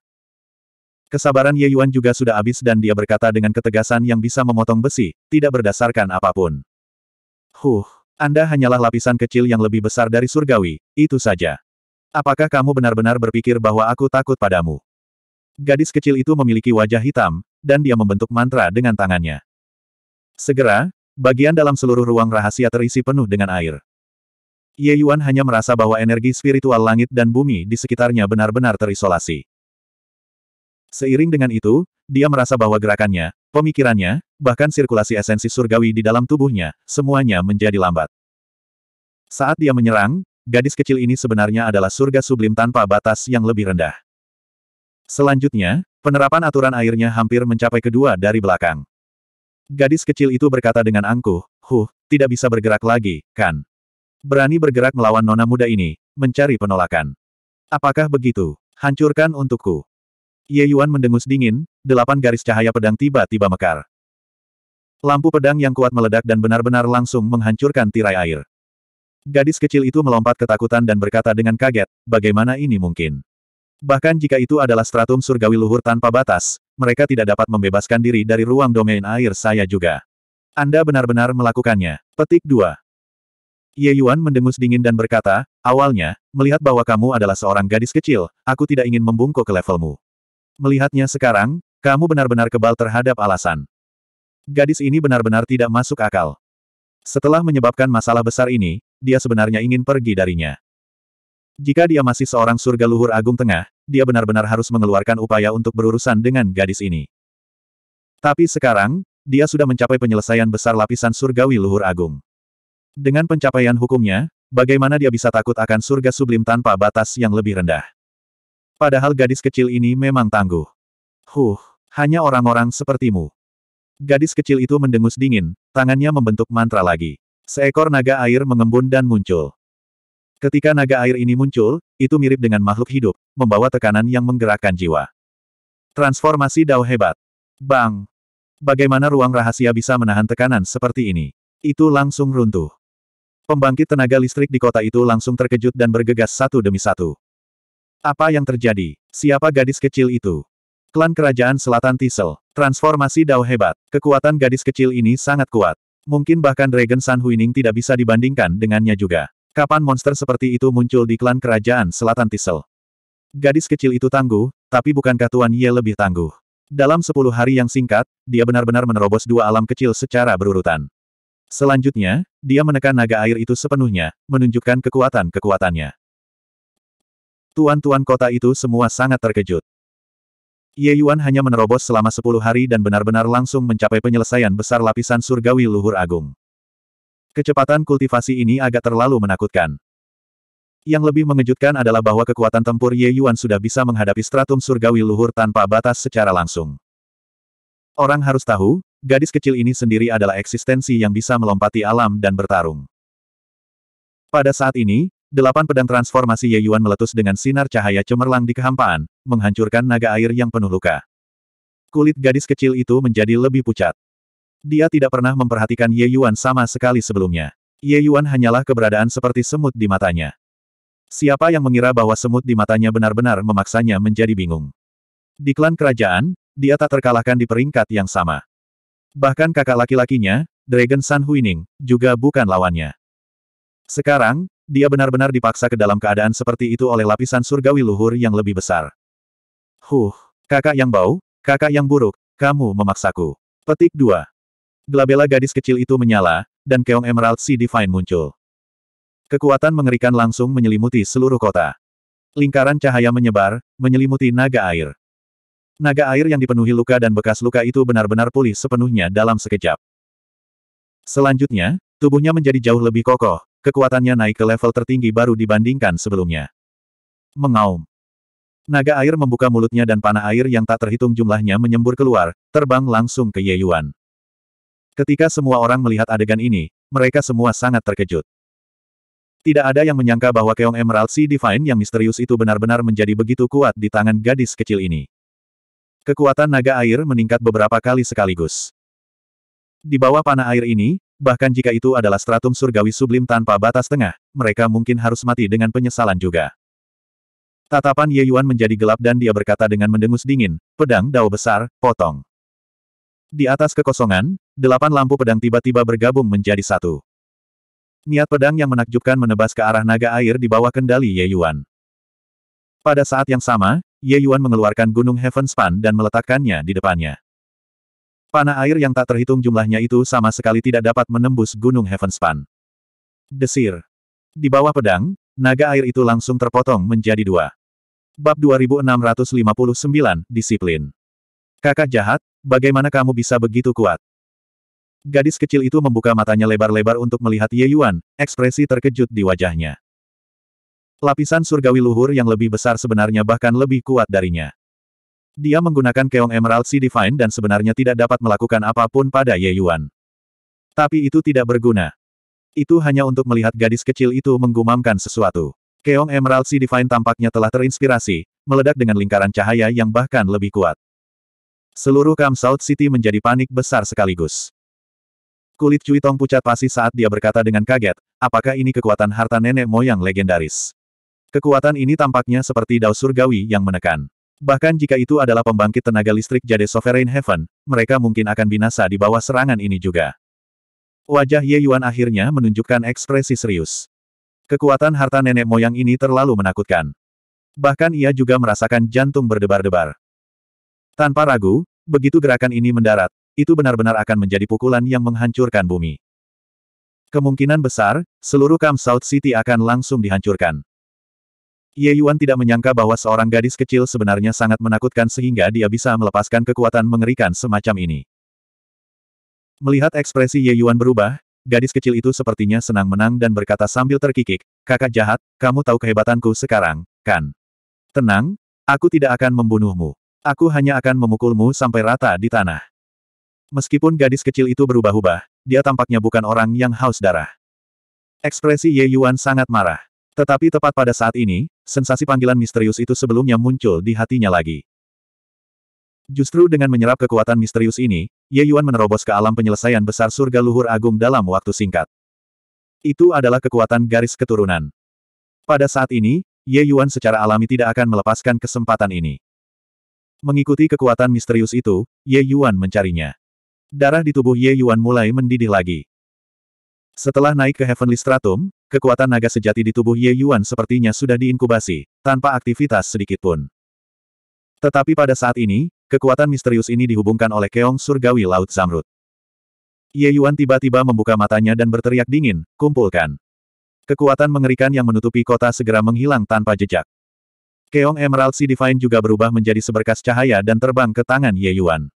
Kesabaran Ye Yuan juga sudah habis dan dia berkata dengan ketegasan yang bisa memotong besi, tidak berdasarkan apapun. Huh, Anda hanyalah lapisan kecil yang lebih besar dari surgawi, itu saja. Apakah kamu benar-benar berpikir bahwa aku takut padamu? Gadis kecil itu memiliki wajah hitam, dan dia membentuk mantra dengan tangannya. Segera, bagian dalam seluruh ruang rahasia terisi penuh dengan air. Ye Yuan hanya merasa bahwa energi spiritual langit dan bumi di sekitarnya benar-benar terisolasi. Seiring dengan itu, dia merasa bahwa gerakannya, pemikirannya, bahkan sirkulasi esensi surgawi di dalam tubuhnya, semuanya menjadi lambat. Saat dia menyerang, gadis kecil ini sebenarnya adalah surga sublim tanpa batas yang lebih rendah. Selanjutnya, penerapan aturan airnya hampir mencapai kedua dari belakang. Gadis kecil itu berkata dengan angkuh, Huh, tidak bisa bergerak lagi, kan? Berani bergerak melawan nona muda ini, mencari penolakan. Apakah begitu? Hancurkan untukku. Ye Yuan mendengus dingin, delapan garis cahaya pedang tiba-tiba mekar. Lampu pedang yang kuat meledak dan benar-benar langsung menghancurkan tirai air. Gadis kecil itu melompat ketakutan dan berkata dengan kaget, bagaimana ini mungkin? Bahkan jika itu adalah stratum surgawi luhur tanpa batas, mereka tidak dapat membebaskan diri dari ruang domain air saya juga. Anda benar-benar melakukannya. Petik 2. Ye Yuan mendengus dingin dan berkata, awalnya, melihat bahwa kamu adalah seorang gadis kecil, aku tidak ingin membungkuk ke levelmu. Melihatnya sekarang, kamu benar-benar kebal terhadap alasan. Gadis ini benar-benar tidak masuk akal. Setelah menyebabkan masalah besar ini, dia sebenarnya ingin pergi darinya. Jika dia masih seorang surga luhur agung tengah, dia benar-benar harus mengeluarkan upaya untuk berurusan dengan gadis ini. Tapi sekarang, dia sudah mencapai penyelesaian besar lapisan surgawi luhur agung. Dengan pencapaian hukumnya, bagaimana dia bisa takut akan surga sublim tanpa batas yang lebih rendah? Padahal gadis kecil ini memang tangguh. Huh, hanya orang-orang sepertimu. Gadis kecil itu mendengus dingin, tangannya membentuk mantra lagi. Seekor naga air mengembun dan muncul. Ketika naga air ini muncul, itu mirip dengan makhluk hidup, membawa tekanan yang menggerakkan jiwa. Transformasi Dao hebat. Bang! Bagaimana ruang rahasia bisa menahan tekanan seperti ini? Itu langsung runtuh. Pembangkit tenaga listrik di kota itu langsung terkejut dan bergegas satu demi satu. Apa yang terjadi? Siapa gadis kecil itu? Klan Kerajaan Selatan Tisel. Transformasi Dao hebat. Kekuatan gadis kecil ini sangat kuat. Mungkin bahkan Dragon San Huining tidak bisa dibandingkan dengannya juga. Kapan monster seperti itu muncul di klan kerajaan selatan Tisel? Gadis kecil itu tangguh, tapi bukankah Tuan Ye lebih tangguh? Dalam sepuluh hari yang singkat, dia benar-benar menerobos dua alam kecil secara berurutan. Selanjutnya, dia menekan naga air itu sepenuhnya, menunjukkan kekuatan-kekuatannya. Tuan-tuan kota itu semua sangat terkejut. Ye Yuan hanya menerobos selama sepuluh hari dan benar-benar langsung mencapai penyelesaian besar lapisan surgawi luhur agung. Kecepatan kultivasi ini agak terlalu menakutkan. Yang lebih mengejutkan adalah bahwa kekuatan tempur Ye Yuan sudah bisa menghadapi stratum surgawi luhur tanpa batas secara langsung. Orang harus tahu, gadis kecil ini sendiri adalah eksistensi yang bisa melompati alam dan bertarung. Pada saat ini, delapan pedang transformasi Ye Yuan meletus dengan sinar cahaya cemerlang di kehampaan, menghancurkan naga air yang penuh luka. Kulit gadis kecil itu menjadi lebih pucat. Dia tidak pernah memperhatikan Ye Yuan sama sekali sebelumnya. Ye Yuan hanyalah keberadaan seperti semut di matanya. Siapa yang mengira bahwa semut di matanya benar-benar memaksanya menjadi bingung. Di klan kerajaan, dia tak terkalahkan di peringkat yang sama. Bahkan kakak laki-lakinya, Dragon San Huining, juga bukan lawannya. Sekarang, dia benar-benar dipaksa ke dalam keadaan seperti itu oleh lapisan surgawi luhur yang lebih besar. Huh, kakak yang bau, kakak yang buruk, kamu memaksaku. Petik 2. Glabella gadis kecil itu menyala, dan keong Emerald Sea Divine muncul. Kekuatan mengerikan langsung menyelimuti seluruh kota. Lingkaran cahaya menyebar, menyelimuti naga air. Naga air yang dipenuhi luka dan bekas luka itu benar-benar pulih sepenuhnya dalam sekejap. Selanjutnya, tubuhnya menjadi jauh lebih kokoh, kekuatannya naik ke level tertinggi baru dibandingkan sebelumnya. Mengaum. Naga air membuka mulutnya dan panah air yang tak terhitung jumlahnya menyembur keluar, terbang langsung ke Ye Yuan. Ketika semua orang melihat adegan ini, mereka semua sangat terkejut. Tidak ada yang menyangka bahwa keong Emerald Sea Divine yang misterius itu benar-benar menjadi begitu kuat di tangan gadis kecil ini. Kekuatan naga air meningkat beberapa kali sekaligus. Di bawah panah air ini, bahkan jika itu adalah stratum surgawi sublim tanpa batas tengah, mereka mungkin harus mati dengan penyesalan juga. Tatapan Ye Yuan menjadi gelap dan dia berkata dengan mendengus dingin, pedang dao besar, potong. Di atas kekosongan, delapan lampu pedang tiba-tiba bergabung menjadi satu. Niat pedang yang menakjubkan menebas ke arah naga air di bawah kendali Ye Yuan. Pada saat yang sama, Ye Yuan mengeluarkan gunung Heaven Span dan meletakkannya di depannya. Panah air yang tak terhitung jumlahnya itu sama sekali tidak dapat menembus gunung Heaven Span. Desir. Di bawah pedang, naga air itu langsung terpotong menjadi dua. Bab 2659, Disiplin. Kakak jahat, bagaimana kamu bisa begitu kuat? Gadis kecil itu membuka matanya lebar-lebar untuk melihat Ye Yuan, ekspresi terkejut di wajahnya. Lapisan surgawi luhur yang lebih besar sebenarnya bahkan lebih kuat darinya. Dia menggunakan keong Emerald Sea Divine dan sebenarnya tidak dapat melakukan apapun pada Ye Yuan. Tapi itu tidak berguna. Itu hanya untuk melihat gadis kecil itu menggumamkan sesuatu. Keong Emerald Sea Divine tampaknya telah terinspirasi, meledak dengan lingkaran cahaya yang bahkan lebih kuat. Seluruh Kam South City menjadi panik besar sekaligus. Kulit Cui Tong pucat pasi saat dia berkata dengan kaget, apakah ini kekuatan harta nenek moyang legendaris? Kekuatan ini tampaknya seperti dao surgawi yang menekan. Bahkan jika itu adalah pembangkit tenaga listrik Jade Sovereign Heaven, mereka mungkin akan binasa di bawah serangan ini juga. Wajah Ye Yuan akhirnya menunjukkan ekspresi serius. Kekuatan harta nenek moyang ini terlalu menakutkan. Bahkan ia juga merasakan jantung berdebar-debar. Tanpa ragu, begitu gerakan ini mendarat, itu benar-benar akan menjadi pukulan yang menghancurkan bumi. Kemungkinan besar, seluruh Kam South City akan langsung dihancurkan. Ye Yuan tidak menyangka bahwa seorang gadis kecil sebenarnya sangat menakutkan sehingga dia bisa melepaskan kekuatan mengerikan semacam ini. Melihat ekspresi Ye Yuan berubah, gadis kecil itu sepertinya senang menang dan berkata sambil terkikik, kakak jahat, kamu tahu kehebatanku sekarang, kan? Tenang, aku tidak akan membunuhmu. Aku hanya akan memukulmu sampai rata di tanah. Meskipun gadis kecil itu berubah-ubah, dia tampaknya bukan orang yang haus darah. Ekspresi Ye Yuan sangat marah. Tetapi tepat pada saat ini, sensasi panggilan misterius itu sebelumnya muncul di hatinya lagi. Justru dengan menyerap kekuatan misterius ini, Ye Yuan menerobos ke alam penyelesaian besar surga luhur agung dalam waktu singkat. Itu adalah kekuatan garis keturunan. Pada saat ini, Ye Yuan secara alami tidak akan melepaskan kesempatan ini. Mengikuti kekuatan misterius itu, Ye Yuan mencarinya. Darah di tubuh Ye Yuan mulai mendidih lagi. Setelah naik ke Heavenly Stratum, kekuatan naga sejati di tubuh Ye Yuan sepertinya sudah diinkubasi, tanpa aktivitas sedikitpun. Tetapi pada saat ini, kekuatan misterius ini dihubungkan oleh keong surgawi Laut Zamrud. Ye Yuan tiba-tiba membuka matanya dan berteriak dingin, kumpulkan. Kekuatan mengerikan yang menutupi kota segera menghilang tanpa jejak. Keong Emerald Sea Divine juga berubah menjadi seberkas cahaya dan terbang ke tangan Ye Yuan.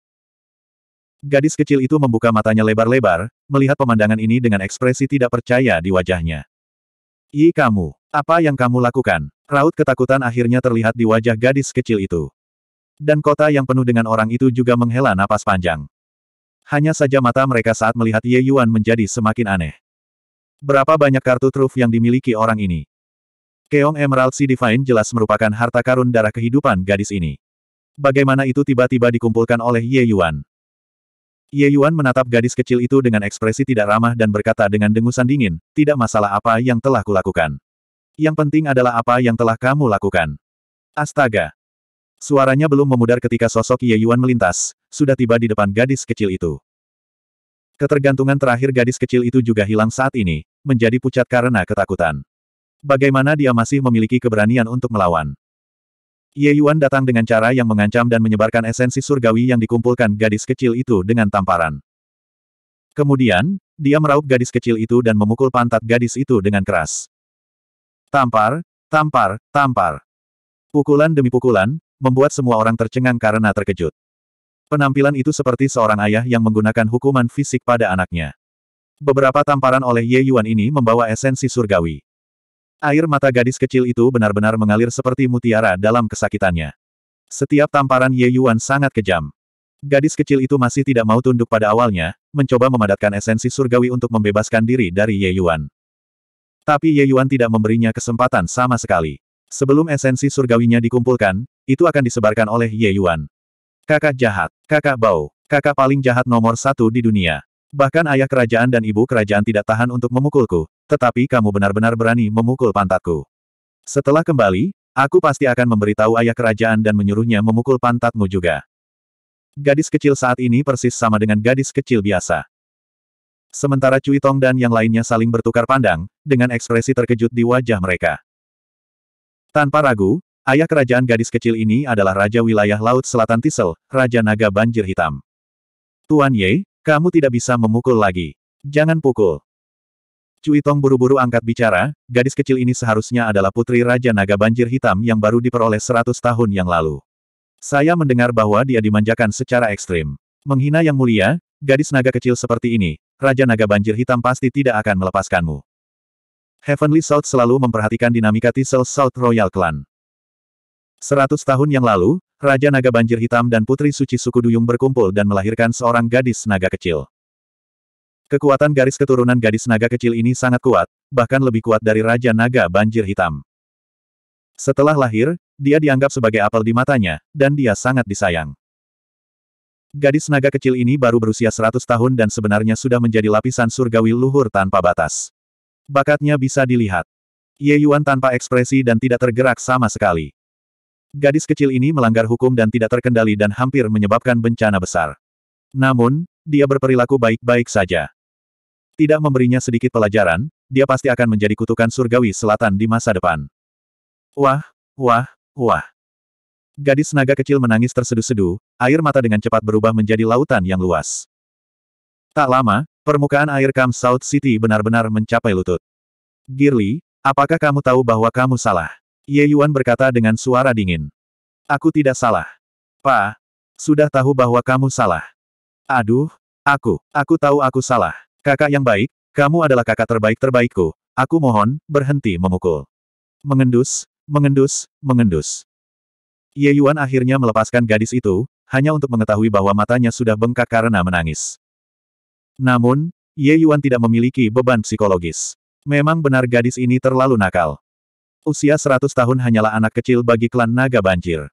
Gadis kecil itu membuka matanya lebar-lebar, melihat pemandangan ini dengan ekspresi tidak percaya di wajahnya. Yi kamu, apa yang kamu lakukan? Raut ketakutan akhirnya terlihat di wajah gadis kecil itu. Dan kota yang penuh dengan orang itu juga menghela napas panjang. Hanya saja mata mereka saat melihat Ye Yuan menjadi semakin aneh. Berapa banyak kartu truf yang dimiliki orang ini? Keong Emerald Sea Divine jelas merupakan harta karun darah kehidupan gadis ini. Bagaimana itu tiba-tiba dikumpulkan oleh Ye Yuan? Ye Yuan menatap gadis kecil itu dengan ekspresi tidak ramah dan berkata dengan dengusan dingin, tidak masalah apa yang telah kulakukan. Yang penting adalah apa yang telah kamu lakukan. Astaga! Suaranya belum memudar ketika sosok Ye Yuan melintas, sudah tiba di depan gadis kecil itu. Ketergantungan terakhir gadis kecil itu juga hilang saat ini, menjadi pucat karena ketakutan. Bagaimana dia masih memiliki keberanian untuk melawan? Ye Yuan datang dengan cara yang mengancam dan menyebarkan esensi surgawi yang dikumpulkan gadis kecil itu dengan tamparan. Kemudian, dia meraup gadis kecil itu dan memukul pantat gadis itu dengan keras. Tampar, tampar, tampar. Pukulan demi pukulan, membuat semua orang tercengang karena terkejut. Penampilan itu seperti seorang ayah yang menggunakan hukuman fisik pada anaknya. Beberapa tamparan oleh Ye Yuan ini membawa esensi surgawi. Air mata gadis kecil itu benar-benar mengalir seperti mutiara dalam kesakitannya. Setiap tamparan Ye Yuan sangat kejam. Gadis kecil itu masih tidak mau tunduk pada awalnya, mencoba memadatkan esensi surgawi untuk membebaskan diri dari Ye Yuan. Tapi Ye Yuan tidak memberinya kesempatan sama sekali. Sebelum esensi surgawinya dikumpulkan, itu akan disebarkan oleh Ye Yuan. Kakak jahat, kakak bau, kakak paling jahat nomor satu di dunia. Bahkan ayah kerajaan dan ibu kerajaan tidak tahan untuk memukulku, tetapi kamu benar-benar berani memukul pantatku. Setelah kembali, aku pasti akan memberitahu ayah kerajaan dan menyuruhnya memukul pantatmu juga. Gadis kecil saat ini persis sama dengan gadis kecil biasa. Sementara Cui Tong dan yang lainnya saling bertukar pandang, dengan ekspresi terkejut di wajah mereka. Tanpa ragu, ayah kerajaan gadis kecil ini adalah Raja Wilayah Laut Selatan Tisel, Raja Naga Banjir Hitam. Tuan Ye, kamu tidak bisa memukul lagi. Jangan pukul. Cui Tong buru-buru angkat bicara, gadis kecil ini seharusnya adalah putri Raja Naga Banjir Hitam yang baru diperoleh 100 tahun yang lalu. Saya mendengar bahwa dia dimanjakan secara ekstrim. Menghina yang mulia, gadis naga kecil seperti ini, Raja Naga Banjir Hitam pasti tidak akan melepaskanmu. Heavenly South selalu memperhatikan dinamika Tissel South Royal Clan. Seratus tahun yang lalu, Raja Naga Banjir Hitam dan Putri Suci Suku Duyung berkumpul dan melahirkan seorang gadis naga kecil. Kekuatan garis keturunan gadis naga kecil ini sangat kuat, bahkan lebih kuat dari Raja Naga Banjir Hitam. Setelah lahir, dia dianggap sebagai apel di matanya, dan dia sangat disayang. Gadis naga kecil ini baru berusia 100 tahun dan sebenarnya sudah menjadi lapisan surgawi luhur tanpa batas. Bakatnya bisa dilihat. Ye Yuan tanpa ekspresi dan tidak tergerak sama sekali. Gadis kecil ini melanggar hukum dan tidak terkendali dan hampir menyebabkan bencana besar. Namun, dia berperilaku baik-baik saja. Tidak memberinya sedikit pelajaran, dia pasti akan menjadi kutukan surgawi selatan di masa depan. Wah, wah, wah. Gadis naga kecil menangis tersedu-sedu, air mata dengan cepat berubah menjadi lautan yang luas. Tak lama, permukaan air Kam South City benar-benar mencapai lutut. Girly, apakah kamu tahu bahwa kamu salah? Ye Yuan berkata dengan suara dingin. Aku tidak salah. Pa, sudah tahu bahwa kamu salah. Aduh, aku, aku tahu aku salah. Kakak yang baik, kamu adalah kakak terbaik terbaikku. Aku mohon, berhenti memukul. Mengendus, mengendus, mengendus. Ye Yuan akhirnya melepaskan gadis itu, hanya untuk mengetahui bahwa matanya sudah bengkak karena menangis. Namun, Ye Yuan tidak memiliki beban psikologis. Memang benar gadis ini terlalu nakal. Usia 100 tahun hanyalah anak kecil bagi klan naga banjir.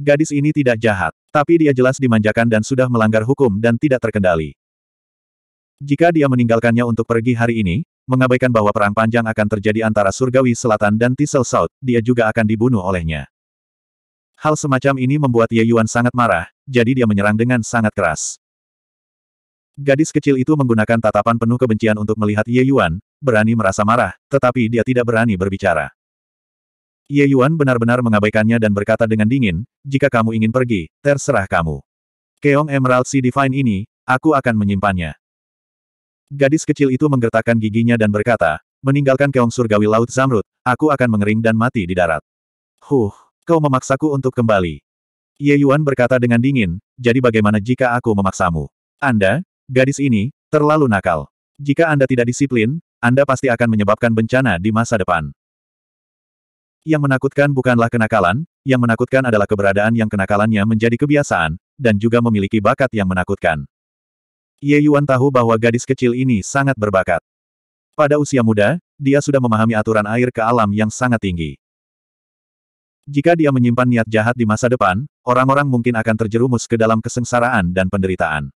Gadis ini tidak jahat, tapi dia jelas dimanjakan dan sudah melanggar hukum dan tidak terkendali. Jika dia meninggalkannya untuk pergi hari ini, mengabaikan bahwa perang panjang akan terjadi antara Surgawi Selatan dan Tisel South, dia juga akan dibunuh olehnya. Hal semacam ini membuat Ye Yuan sangat marah, jadi dia menyerang dengan sangat keras. Gadis kecil itu menggunakan tatapan penuh kebencian untuk melihat Ye Yuan, berani merasa marah, tetapi dia tidak berani berbicara. Ye Yuan benar-benar mengabaikannya dan berkata dengan dingin, jika kamu ingin pergi, terserah kamu. Keong Emerald Sea Divine ini, aku akan menyimpannya. Gadis kecil itu menggertakkan giginya dan berkata, meninggalkan keong surgawi laut zamrud, aku akan mengering dan mati di darat. Huh, kau memaksaku untuk kembali. Ye Yuan berkata dengan dingin, jadi bagaimana jika aku memaksamu? Anda, gadis ini, terlalu nakal. Jika Anda tidak disiplin, Anda pasti akan menyebabkan bencana di masa depan. Yang menakutkan bukanlah kenakalan, yang menakutkan adalah keberadaan yang kenakalannya menjadi kebiasaan, dan juga memiliki bakat yang menakutkan. Ye Yuan tahu bahwa gadis kecil ini sangat berbakat. Pada usia muda, dia sudah memahami aturan air ke alam yang sangat tinggi. Jika dia menyimpan niat jahat di masa depan, orang-orang mungkin akan terjerumus ke dalam kesengsaraan dan penderitaan.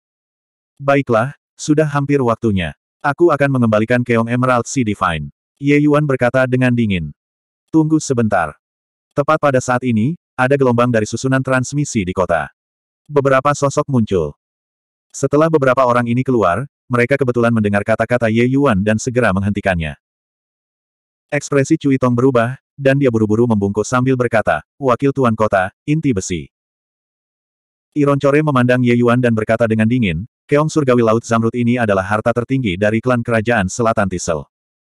Baiklah, sudah hampir waktunya. Aku akan mengembalikan keong Emerald Sea Divine. Ye Yuan berkata dengan dingin. Tunggu sebentar. Tepat pada saat ini, ada gelombang dari susunan transmisi di kota. Beberapa sosok muncul. Setelah beberapa orang ini keluar, mereka kebetulan mendengar kata-kata Ye Yuan dan segera menghentikannya. Ekspresi Cui Tong berubah, dan dia buru-buru membungkuk sambil berkata, Wakil Tuan Kota, Inti Besi. Iron Chore memandang Ye Yuan dan berkata dengan dingin, Keong Surgawi Laut Zamrud ini adalah harta tertinggi dari klan kerajaan Selatan Tisel.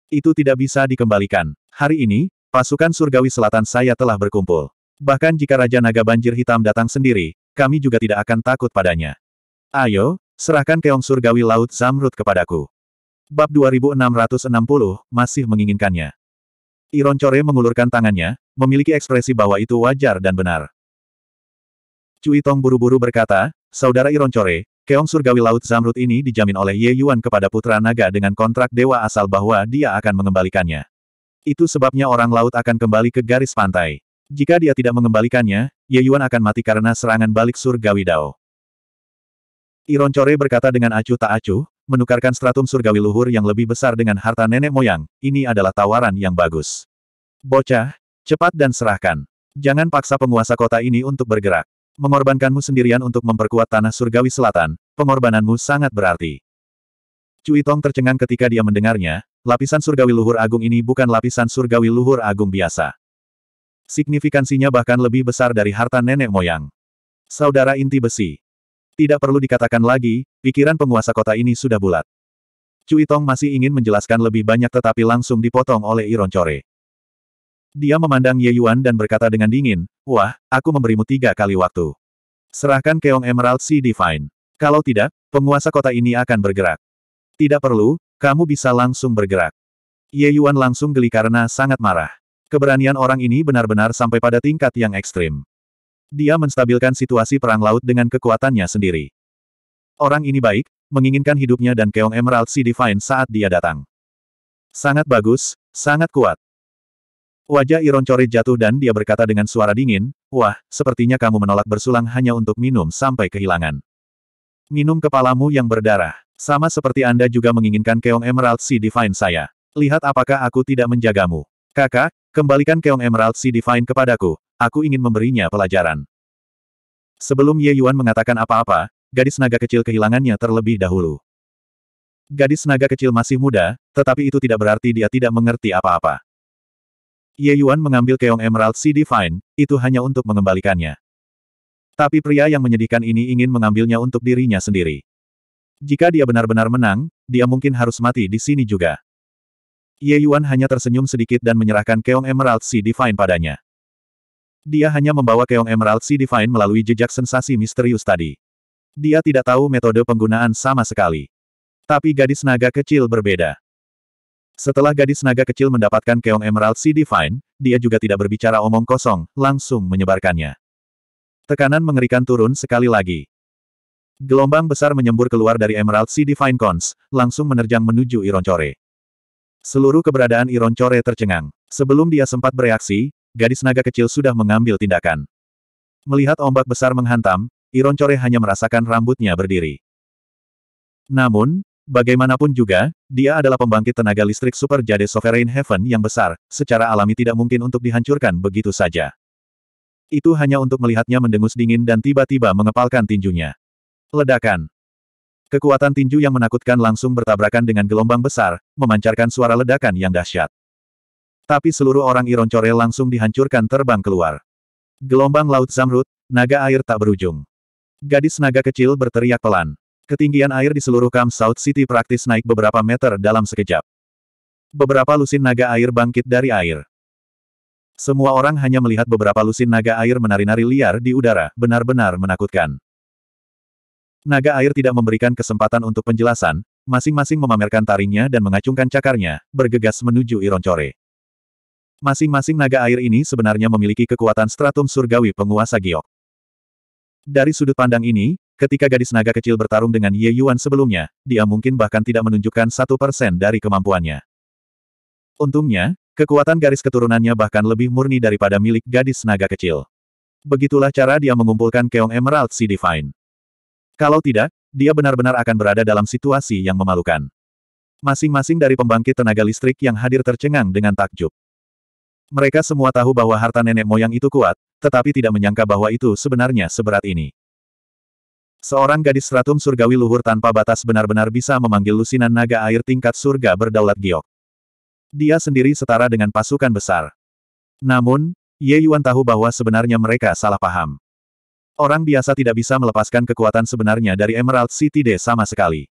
Itu tidak bisa dikembalikan. Hari ini, Pasukan surgawi selatan saya telah berkumpul. Bahkan jika Raja Naga Banjir Hitam datang sendiri, kami juga tidak akan takut padanya. Ayo, serahkan keong surgawi laut Zamrud kepadaku. Bab 2660, masih menginginkannya. Iron Chore mengulurkan tangannya, memiliki ekspresi bahwa itu wajar dan benar. Cui Tong buru-buru berkata, Saudara Iron Chore, keong surgawi laut Zamrud ini dijamin oleh Ye Yuan kepada putra naga dengan kontrak dewa asal bahwa dia akan mengembalikannya. Itu sebabnya orang laut akan kembali ke garis pantai. Jika dia tidak mengembalikannya, Ye Yuan akan mati karena serangan balik surgawi Dao. Iron Chore berkata dengan acuh tak acuh, menukarkan stratum surgawi luhur yang lebih besar dengan harta nenek moyang, ini adalah tawaran yang bagus. Bocah, cepat dan serahkan. Jangan paksa penguasa kota ini untuk bergerak. Mengorbankanmu sendirian untuk memperkuat tanah surgawi selatan, pengorbananmu sangat berarti. Cui Tong tercengang ketika dia mendengarnya, Lapisan surgawi luhur agung ini bukan lapisan surgawi luhur agung biasa. Signifikansinya bahkan lebih besar dari harta nenek moyang. Saudara inti besi. Tidak perlu dikatakan lagi, pikiran penguasa kota ini sudah bulat. Cui Tong masih ingin menjelaskan lebih banyak tetapi langsung dipotong oleh Iron Core. Dia memandang Ye Yuan dan berkata dengan dingin, Wah, aku memberimu tiga kali waktu. Serahkan Keong Emerald Sea Divine. Kalau tidak, penguasa kota ini akan bergerak. Tidak perlu, kamu bisa langsung bergerak. Ye Yuan langsung geli karena sangat marah. Keberanian orang ini benar-benar sampai pada tingkat yang ekstrim. Dia menstabilkan situasi perang laut dengan kekuatannya sendiri. Orang ini baik, menginginkan hidupnya dan keong Emerald Sea Divine saat dia datang. Sangat bagus, sangat kuat. Wajah Iron Core jatuh dan dia berkata dengan suara dingin, Wah, sepertinya kamu menolak bersulang hanya untuk minum sampai kehilangan. Minum kepalamu yang berdarah. Sama seperti Anda juga menginginkan keong Emerald Sea Divine saya. Lihat apakah aku tidak menjagamu. Kakak, kembalikan keong Emerald Sea Divine kepadaku. Aku ingin memberinya pelajaran. Sebelum Ye Yuan mengatakan apa-apa, gadis naga kecil kehilangannya terlebih dahulu. Gadis naga kecil masih muda, tetapi itu tidak berarti dia tidak mengerti apa-apa. Ye Yuan mengambil keong Emerald Sea Divine, itu hanya untuk mengembalikannya. Tapi pria yang menyedihkan ini ingin mengambilnya untuk dirinya sendiri. Jika dia benar-benar menang, dia mungkin harus mati di sini juga. Ye Yuan hanya tersenyum sedikit dan menyerahkan Keong Emerald Sea Divine padanya. Dia hanya membawa Keong Emerald Sea Divine melalui jejak sensasi misterius tadi. Dia tidak tahu metode penggunaan sama sekali. Tapi gadis naga kecil berbeda. Setelah gadis naga kecil mendapatkan Keong Emerald Sea Divine, dia juga tidak berbicara omong kosong, langsung menyebarkannya. Tekanan mengerikan turun sekali lagi. Gelombang besar menyembur keluar dari Emerald Sea Divine Cons, langsung menerjang menuju Ironcore. Seluruh keberadaan Ironcore tercengang. Sebelum dia sempat bereaksi, gadis naga kecil sudah mengambil tindakan. Melihat ombak besar menghantam, Ironcore hanya merasakan rambutnya berdiri. Namun, bagaimanapun juga, dia adalah pembangkit tenaga listrik Super Jade Sovereign Heaven yang besar, secara alami tidak mungkin untuk dihancurkan begitu saja. Itu hanya untuk melihatnya mendengus dingin dan tiba-tiba mengepalkan tinjunya. Ledakan. Kekuatan tinju yang menakutkan langsung bertabrakan dengan gelombang besar, memancarkan suara ledakan yang dahsyat. Tapi seluruh orang Ironcore langsung dihancurkan terbang keluar. Gelombang laut zamrud, naga air tak berujung. Gadis naga kecil berteriak pelan. Ketinggian air di seluruh Kam South City praktis naik beberapa meter dalam sekejap. Beberapa lusin naga air bangkit dari air. Semua orang hanya melihat beberapa lusin naga air menari-nari liar di udara, benar-benar menakutkan. Naga air tidak memberikan kesempatan untuk penjelasan, masing-masing memamerkan taringnya dan mengacungkan cakarnya, bergegas menuju Ironcore. Masing-masing naga air ini sebenarnya memiliki kekuatan stratum surgawi penguasa giok. Dari sudut pandang ini, ketika gadis naga kecil bertarung dengan Ye Yuan sebelumnya, dia mungkin bahkan tidak menunjukkan satu persen dari kemampuannya. Untungnya, kekuatan garis keturunannya bahkan lebih murni daripada milik gadis naga kecil. Begitulah cara dia mengumpulkan keong Emerald Sea Divine. Kalau tidak, dia benar-benar akan berada dalam situasi yang memalukan. Masing-masing dari pembangkit tenaga listrik yang hadir tercengang dengan takjub. Mereka semua tahu bahwa harta nenek moyang itu kuat, tetapi tidak menyangka bahwa itu sebenarnya seberat ini. Seorang gadis stratum surgawi luhur tanpa batas benar-benar bisa memanggil lusinan naga air tingkat surga berdaulat giok. Dia sendiri setara dengan pasukan besar. Namun, Ye Yuan tahu bahwa sebenarnya mereka salah paham. Orang biasa tidak bisa melepaskan kekuatan sebenarnya dari Emerald City Day sama sekali.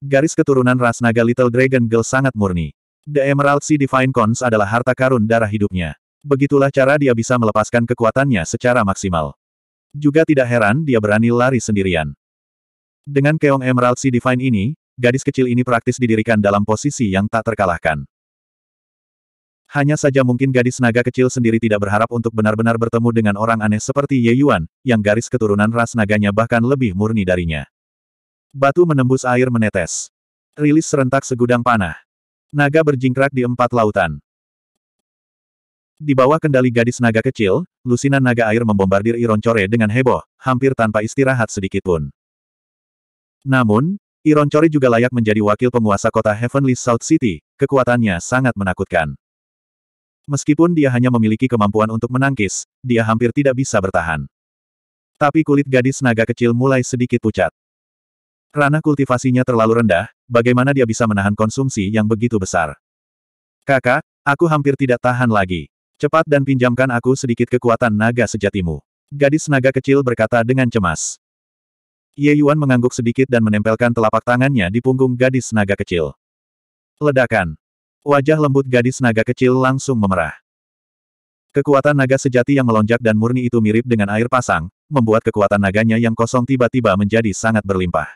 Garis keturunan ras naga Little Dragon Girl sangat murni. The Emerald City Divine Cons adalah harta karun darah hidupnya. Begitulah cara dia bisa melepaskan kekuatannya secara maksimal. Juga tidak heran dia berani lari sendirian. Dengan keong Emerald City Divine ini, gadis kecil ini praktis didirikan dalam posisi yang tak terkalahkan. Hanya saja mungkin gadis naga kecil sendiri tidak berharap untuk benar-benar bertemu dengan orang aneh seperti Ye Yuan, yang garis keturunan ras naganya bahkan lebih murni darinya. Batu menembus air menetes. Rilis serentak segudang panah. Naga berjingkrak di empat lautan. Di bawah kendali gadis naga kecil, lusinan naga air membombardir Iron Ironcore dengan heboh, hampir tanpa istirahat sedikitpun. Namun, Iron Ironcore juga layak menjadi wakil penguasa kota Heavenly South City, kekuatannya sangat menakutkan. Meskipun dia hanya memiliki kemampuan untuk menangkis, dia hampir tidak bisa bertahan. Tapi kulit gadis naga kecil mulai sedikit pucat. Ranah kultivasinya terlalu rendah, bagaimana dia bisa menahan konsumsi yang begitu besar? Kakak, aku hampir tidak tahan lagi. Cepat dan pinjamkan aku sedikit kekuatan naga sejatimu. Gadis naga kecil berkata dengan cemas. Ye Yuan mengangguk sedikit dan menempelkan telapak tangannya di punggung gadis naga kecil. Ledakan. Wajah lembut gadis naga kecil langsung memerah. Kekuatan naga sejati yang melonjak dan murni itu mirip dengan air pasang, membuat kekuatan naganya yang kosong tiba-tiba menjadi sangat berlimpah.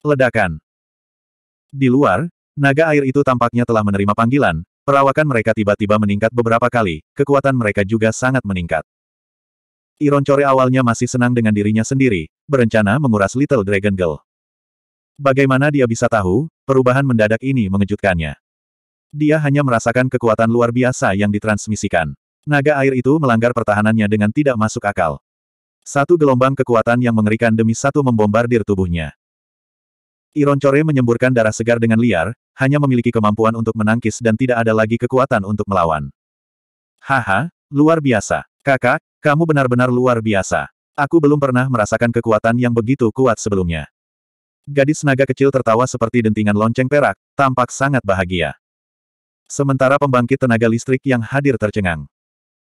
Ledakan. Di luar, naga air itu tampaknya telah menerima panggilan, perawakan mereka tiba-tiba meningkat beberapa kali, kekuatan mereka juga sangat meningkat. Iron Ironcore awalnya masih senang dengan dirinya sendiri, berencana menguras Little Dragon Girl. Bagaimana dia bisa tahu, perubahan mendadak ini mengejutkannya. Dia hanya merasakan kekuatan luar biasa yang ditransmisikan. Naga air itu melanggar pertahanannya dengan tidak masuk akal. Satu gelombang kekuatan yang mengerikan demi satu membombardir tubuhnya. Ironcore menyemburkan darah segar dengan liar, hanya memiliki kemampuan untuk menangkis dan tidak ada lagi kekuatan untuk melawan. Haha, luar biasa. Kakak, kamu benar-benar luar biasa. Aku belum pernah merasakan kekuatan yang begitu kuat sebelumnya. Gadis naga kecil tertawa seperti dentingan lonceng perak, tampak sangat bahagia. Sementara pembangkit tenaga listrik yang hadir tercengang.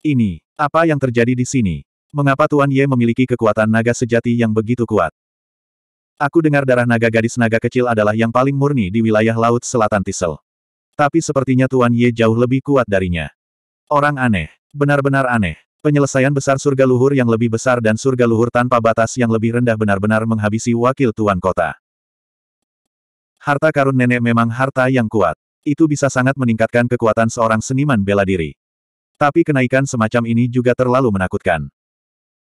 Ini, apa yang terjadi di sini? Mengapa Tuan Ye memiliki kekuatan naga sejati yang begitu kuat? Aku dengar darah naga gadis naga kecil adalah yang paling murni di wilayah Laut Selatan Tisel. Tapi sepertinya Tuan Ye jauh lebih kuat darinya. Orang aneh. Benar-benar aneh. Penyelesaian besar surga luhur yang lebih besar dan surga luhur tanpa batas yang lebih rendah benar-benar menghabisi wakil tuan kota. Harta karun nenek memang harta yang kuat. Itu bisa sangat meningkatkan kekuatan seorang seniman bela diri. Tapi kenaikan semacam ini juga terlalu menakutkan.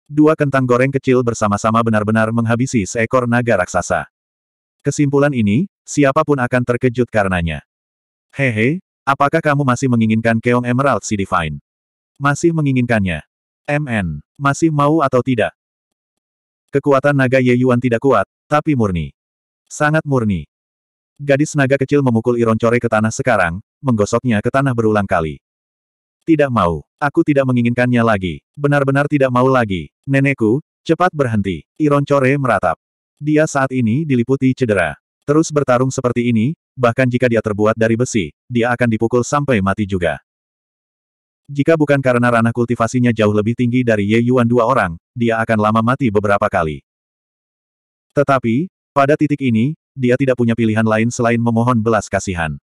Dua kentang goreng kecil bersama-sama benar-benar menghabisi seekor naga raksasa. Kesimpulan ini, siapapun akan terkejut karenanya. Hehe, apakah kamu masih menginginkan Keong Emerald si Divine? Masih menginginkannya. MN, masih mau atau tidak? Kekuatan naga Ye Yuan tidak kuat, tapi murni. Sangat murni. Gadis naga kecil memukul Iron Core ke tanah sekarang, menggosoknya ke tanah berulang kali. Tidak mau. Aku tidak menginginkannya lagi. Benar-benar tidak mau lagi. Nenekku, cepat berhenti. Iron Core meratap. Dia saat ini diliputi cedera. Terus bertarung seperti ini, bahkan jika dia terbuat dari besi, dia akan dipukul sampai mati juga. Jika bukan karena ranah kultivasinya jauh lebih tinggi dari Ye Yuan dua orang, dia akan lama mati beberapa kali. Tetapi, pada titik ini, dia tidak punya pilihan lain selain memohon belas kasihan.